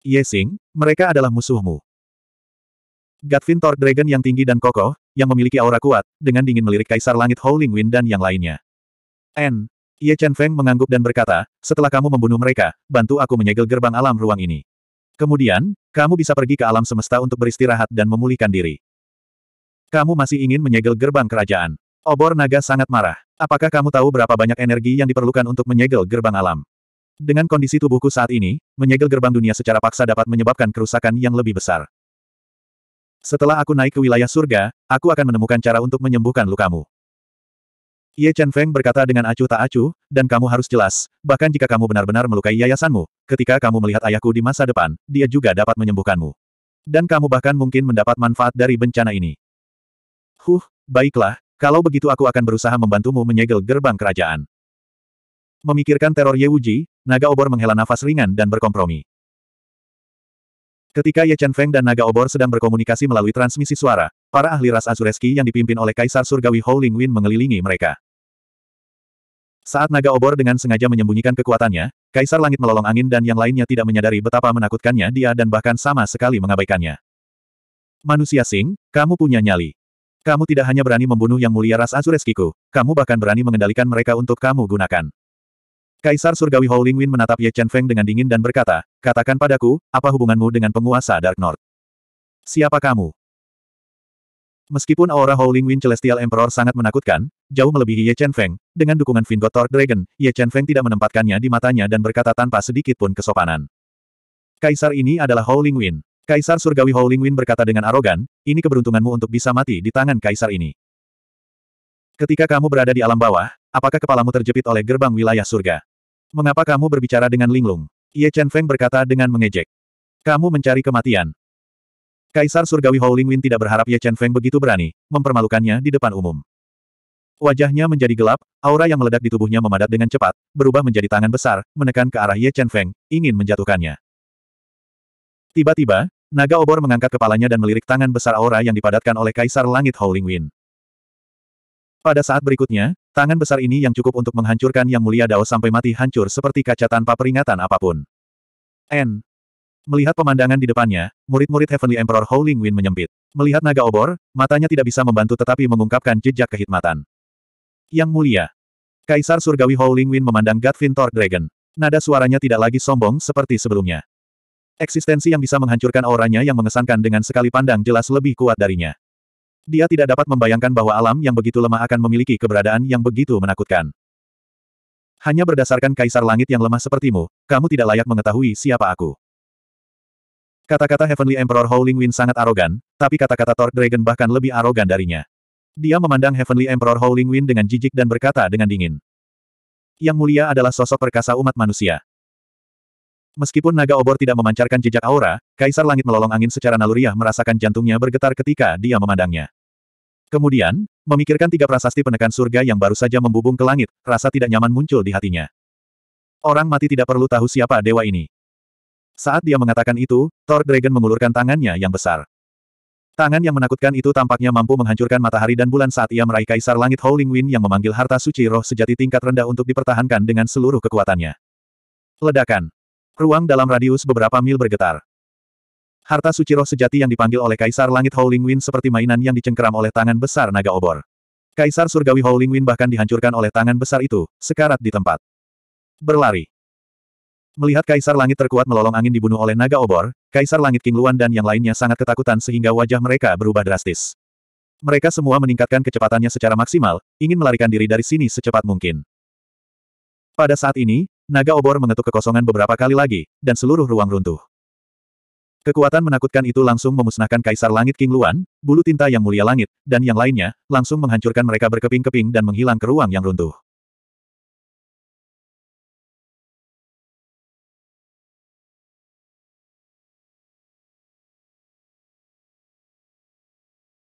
Ye Xing, mereka adalah musuhmu. Gatvin Thor Dragon yang tinggi dan kokoh, yang memiliki aura kuat, dengan dingin melirik Kaisar Langit Hou Lingwin dan yang lainnya. N. Ye Chen Feng mengangguk dan berkata, setelah kamu membunuh mereka, bantu aku menyegel gerbang alam ruang ini. Kemudian, kamu bisa pergi ke alam semesta untuk beristirahat dan memulihkan diri. Kamu masih ingin menyegel gerbang kerajaan. Obor naga sangat marah. Apakah kamu tahu berapa banyak energi yang diperlukan untuk menyegel gerbang alam? Dengan kondisi tubuhku saat ini, menyegel gerbang dunia secara paksa dapat menyebabkan kerusakan yang lebih besar. Setelah aku naik ke wilayah surga, aku akan menemukan cara untuk menyembuhkan lukamu. Ye Chen Feng berkata dengan acuh tak acuh, dan kamu harus jelas, bahkan jika kamu benar-benar melukai yayasanmu, ketika kamu melihat ayahku di masa depan, dia juga dapat menyembuhkanmu. Dan kamu bahkan mungkin mendapat manfaat dari bencana ini. Huh, baiklah, kalau begitu aku akan berusaha membantumu menyegel gerbang kerajaan. Memikirkan teror Ye Wuji, Naga Obor menghela nafas ringan dan berkompromi. Ketika Ye Chen Feng dan Naga Obor sedang berkomunikasi melalui transmisi suara, para ahli ras Azureski yang dipimpin oleh Kaisar Surgawi Hou Lingwin mengelilingi mereka. Saat Naga Obor dengan sengaja menyembunyikan kekuatannya, Kaisar Langit melolong angin dan yang lainnya tidak menyadari betapa menakutkannya dia dan bahkan sama sekali mengabaikannya. Manusia Sing, kamu punya nyali. Kamu tidak hanya berani membunuh yang mulia ras Azureskiku, kamu bahkan berani mengendalikan mereka untuk kamu gunakan. Kaisar Surgawi Howling Wind menatap Ye Chen Feng dengan dingin dan berkata, katakan padaku, apa hubunganmu dengan penguasa Dark North? Siapa kamu? Meskipun aura Howling Wind Celestial Emperor sangat menakutkan, jauh melebihi Ye Chen Feng, dengan dukungan Vingotor Dragon, Ye Chen Feng tidak menempatkannya di matanya dan berkata tanpa sedikit pun kesopanan. Kaisar ini adalah Howling Wind. Kaisar Surgawi Howlingwin berkata dengan arogan, ini keberuntunganmu untuk bisa mati di tangan kaisar ini. Ketika kamu berada di alam bawah, apakah kepalamu terjepit oleh gerbang wilayah surga? Mengapa kamu berbicara dengan linglung? Ye Chen Feng berkata dengan mengejek. Kamu mencari kematian. Kaisar Surgawi Howlingwin tidak berharap Ye Chen Feng begitu berani, mempermalukannya di depan umum. Wajahnya menjadi gelap, aura yang meledak di tubuhnya memadat dengan cepat, berubah menjadi tangan besar, menekan ke arah Ye Chen Feng, ingin menjatuhkannya. Tiba-tiba, Naga obor mengangkat kepalanya dan melirik tangan besar aura yang dipadatkan oleh Kaisar Langit Howling Wind. Pada saat berikutnya, tangan besar ini yang cukup untuk menghancurkan Yang Mulia Dao sampai mati hancur seperti kaca tanpa peringatan apapun. N. Melihat pemandangan di depannya, murid-murid Heavenly Emperor Howling Wind menyempit. Melihat naga obor, matanya tidak bisa membantu tetapi mengungkapkan jejak kehitmatan. Yang Mulia. Kaisar Surgawi Howling Wind memandang Godfin Thor Dragon. Nada suaranya tidak lagi sombong seperti sebelumnya. Eksistensi yang bisa menghancurkan auranya yang mengesankan dengan sekali pandang jelas lebih kuat darinya. Dia tidak dapat membayangkan bahwa alam yang begitu lemah akan memiliki keberadaan yang begitu menakutkan. Hanya berdasarkan kaisar langit yang lemah sepertimu, kamu tidak layak mengetahui siapa aku. Kata-kata Heavenly Emperor Howling Wind sangat arogan, tapi kata-kata Thor Dragon bahkan lebih arogan darinya. Dia memandang Heavenly Emperor Howling Wind dengan jijik dan berkata dengan dingin. Yang mulia adalah sosok perkasa umat manusia. Meskipun naga obor tidak memancarkan jejak aura, Kaisar Langit melolong angin secara naluriah merasakan jantungnya bergetar ketika dia memandangnya. Kemudian, memikirkan tiga prasasti penekan surga yang baru saja membubung ke langit, rasa tidak nyaman muncul di hatinya. Orang mati tidak perlu tahu siapa dewa ini. Saat dia mengatakan itu, Thor Dragon mengulurkan tangannya yang besar. Tangan yang menakutkan itu tampaknya mampu menghancurkan matahari dan bulan saat ia meraih Kaisar Langit Howling Wind yang memanggil harta suci roh sejati tingkat rendah untuk dipertahankan dengan seluruh kekuatannya. Ledakan Ruang dalam radius beberapa mil bergetar. Harta suci roh sejati yang dipanggil oleh Kaisar Langit Howling Wind seperti mainan yang dicengkeram oleh tangan besar naga obor. Kaisar Surgawi Howling Wind bahkan dihancurkan oleh tangan besar itu, sekarat di tempat. Berlari. Melihat Kaisar Langit terkuat melolong angin dibunuh oleh naga obor, Kaisar Langit King Luan dan yang lainnya sangat ketakutan sehingga wajah mereka berubah drastis. Mereka semua meningkatkan kecepatannya secara maksimal, ingin melarikan diri dari sini secepat mungkin. Pada saat ini, Naga obor mengetuk kekosongan beberapa kali lagi, dan seluruh ruang runtuh. Kekuatan menakutkan itu langsung memusnahkan Kaisar Langit King Luan, bulu tinta yang mulia langit, dan yang lainnya, langsung menghancurkan mereka berkeping-keping dan menghilang ke ruang yang runtuh.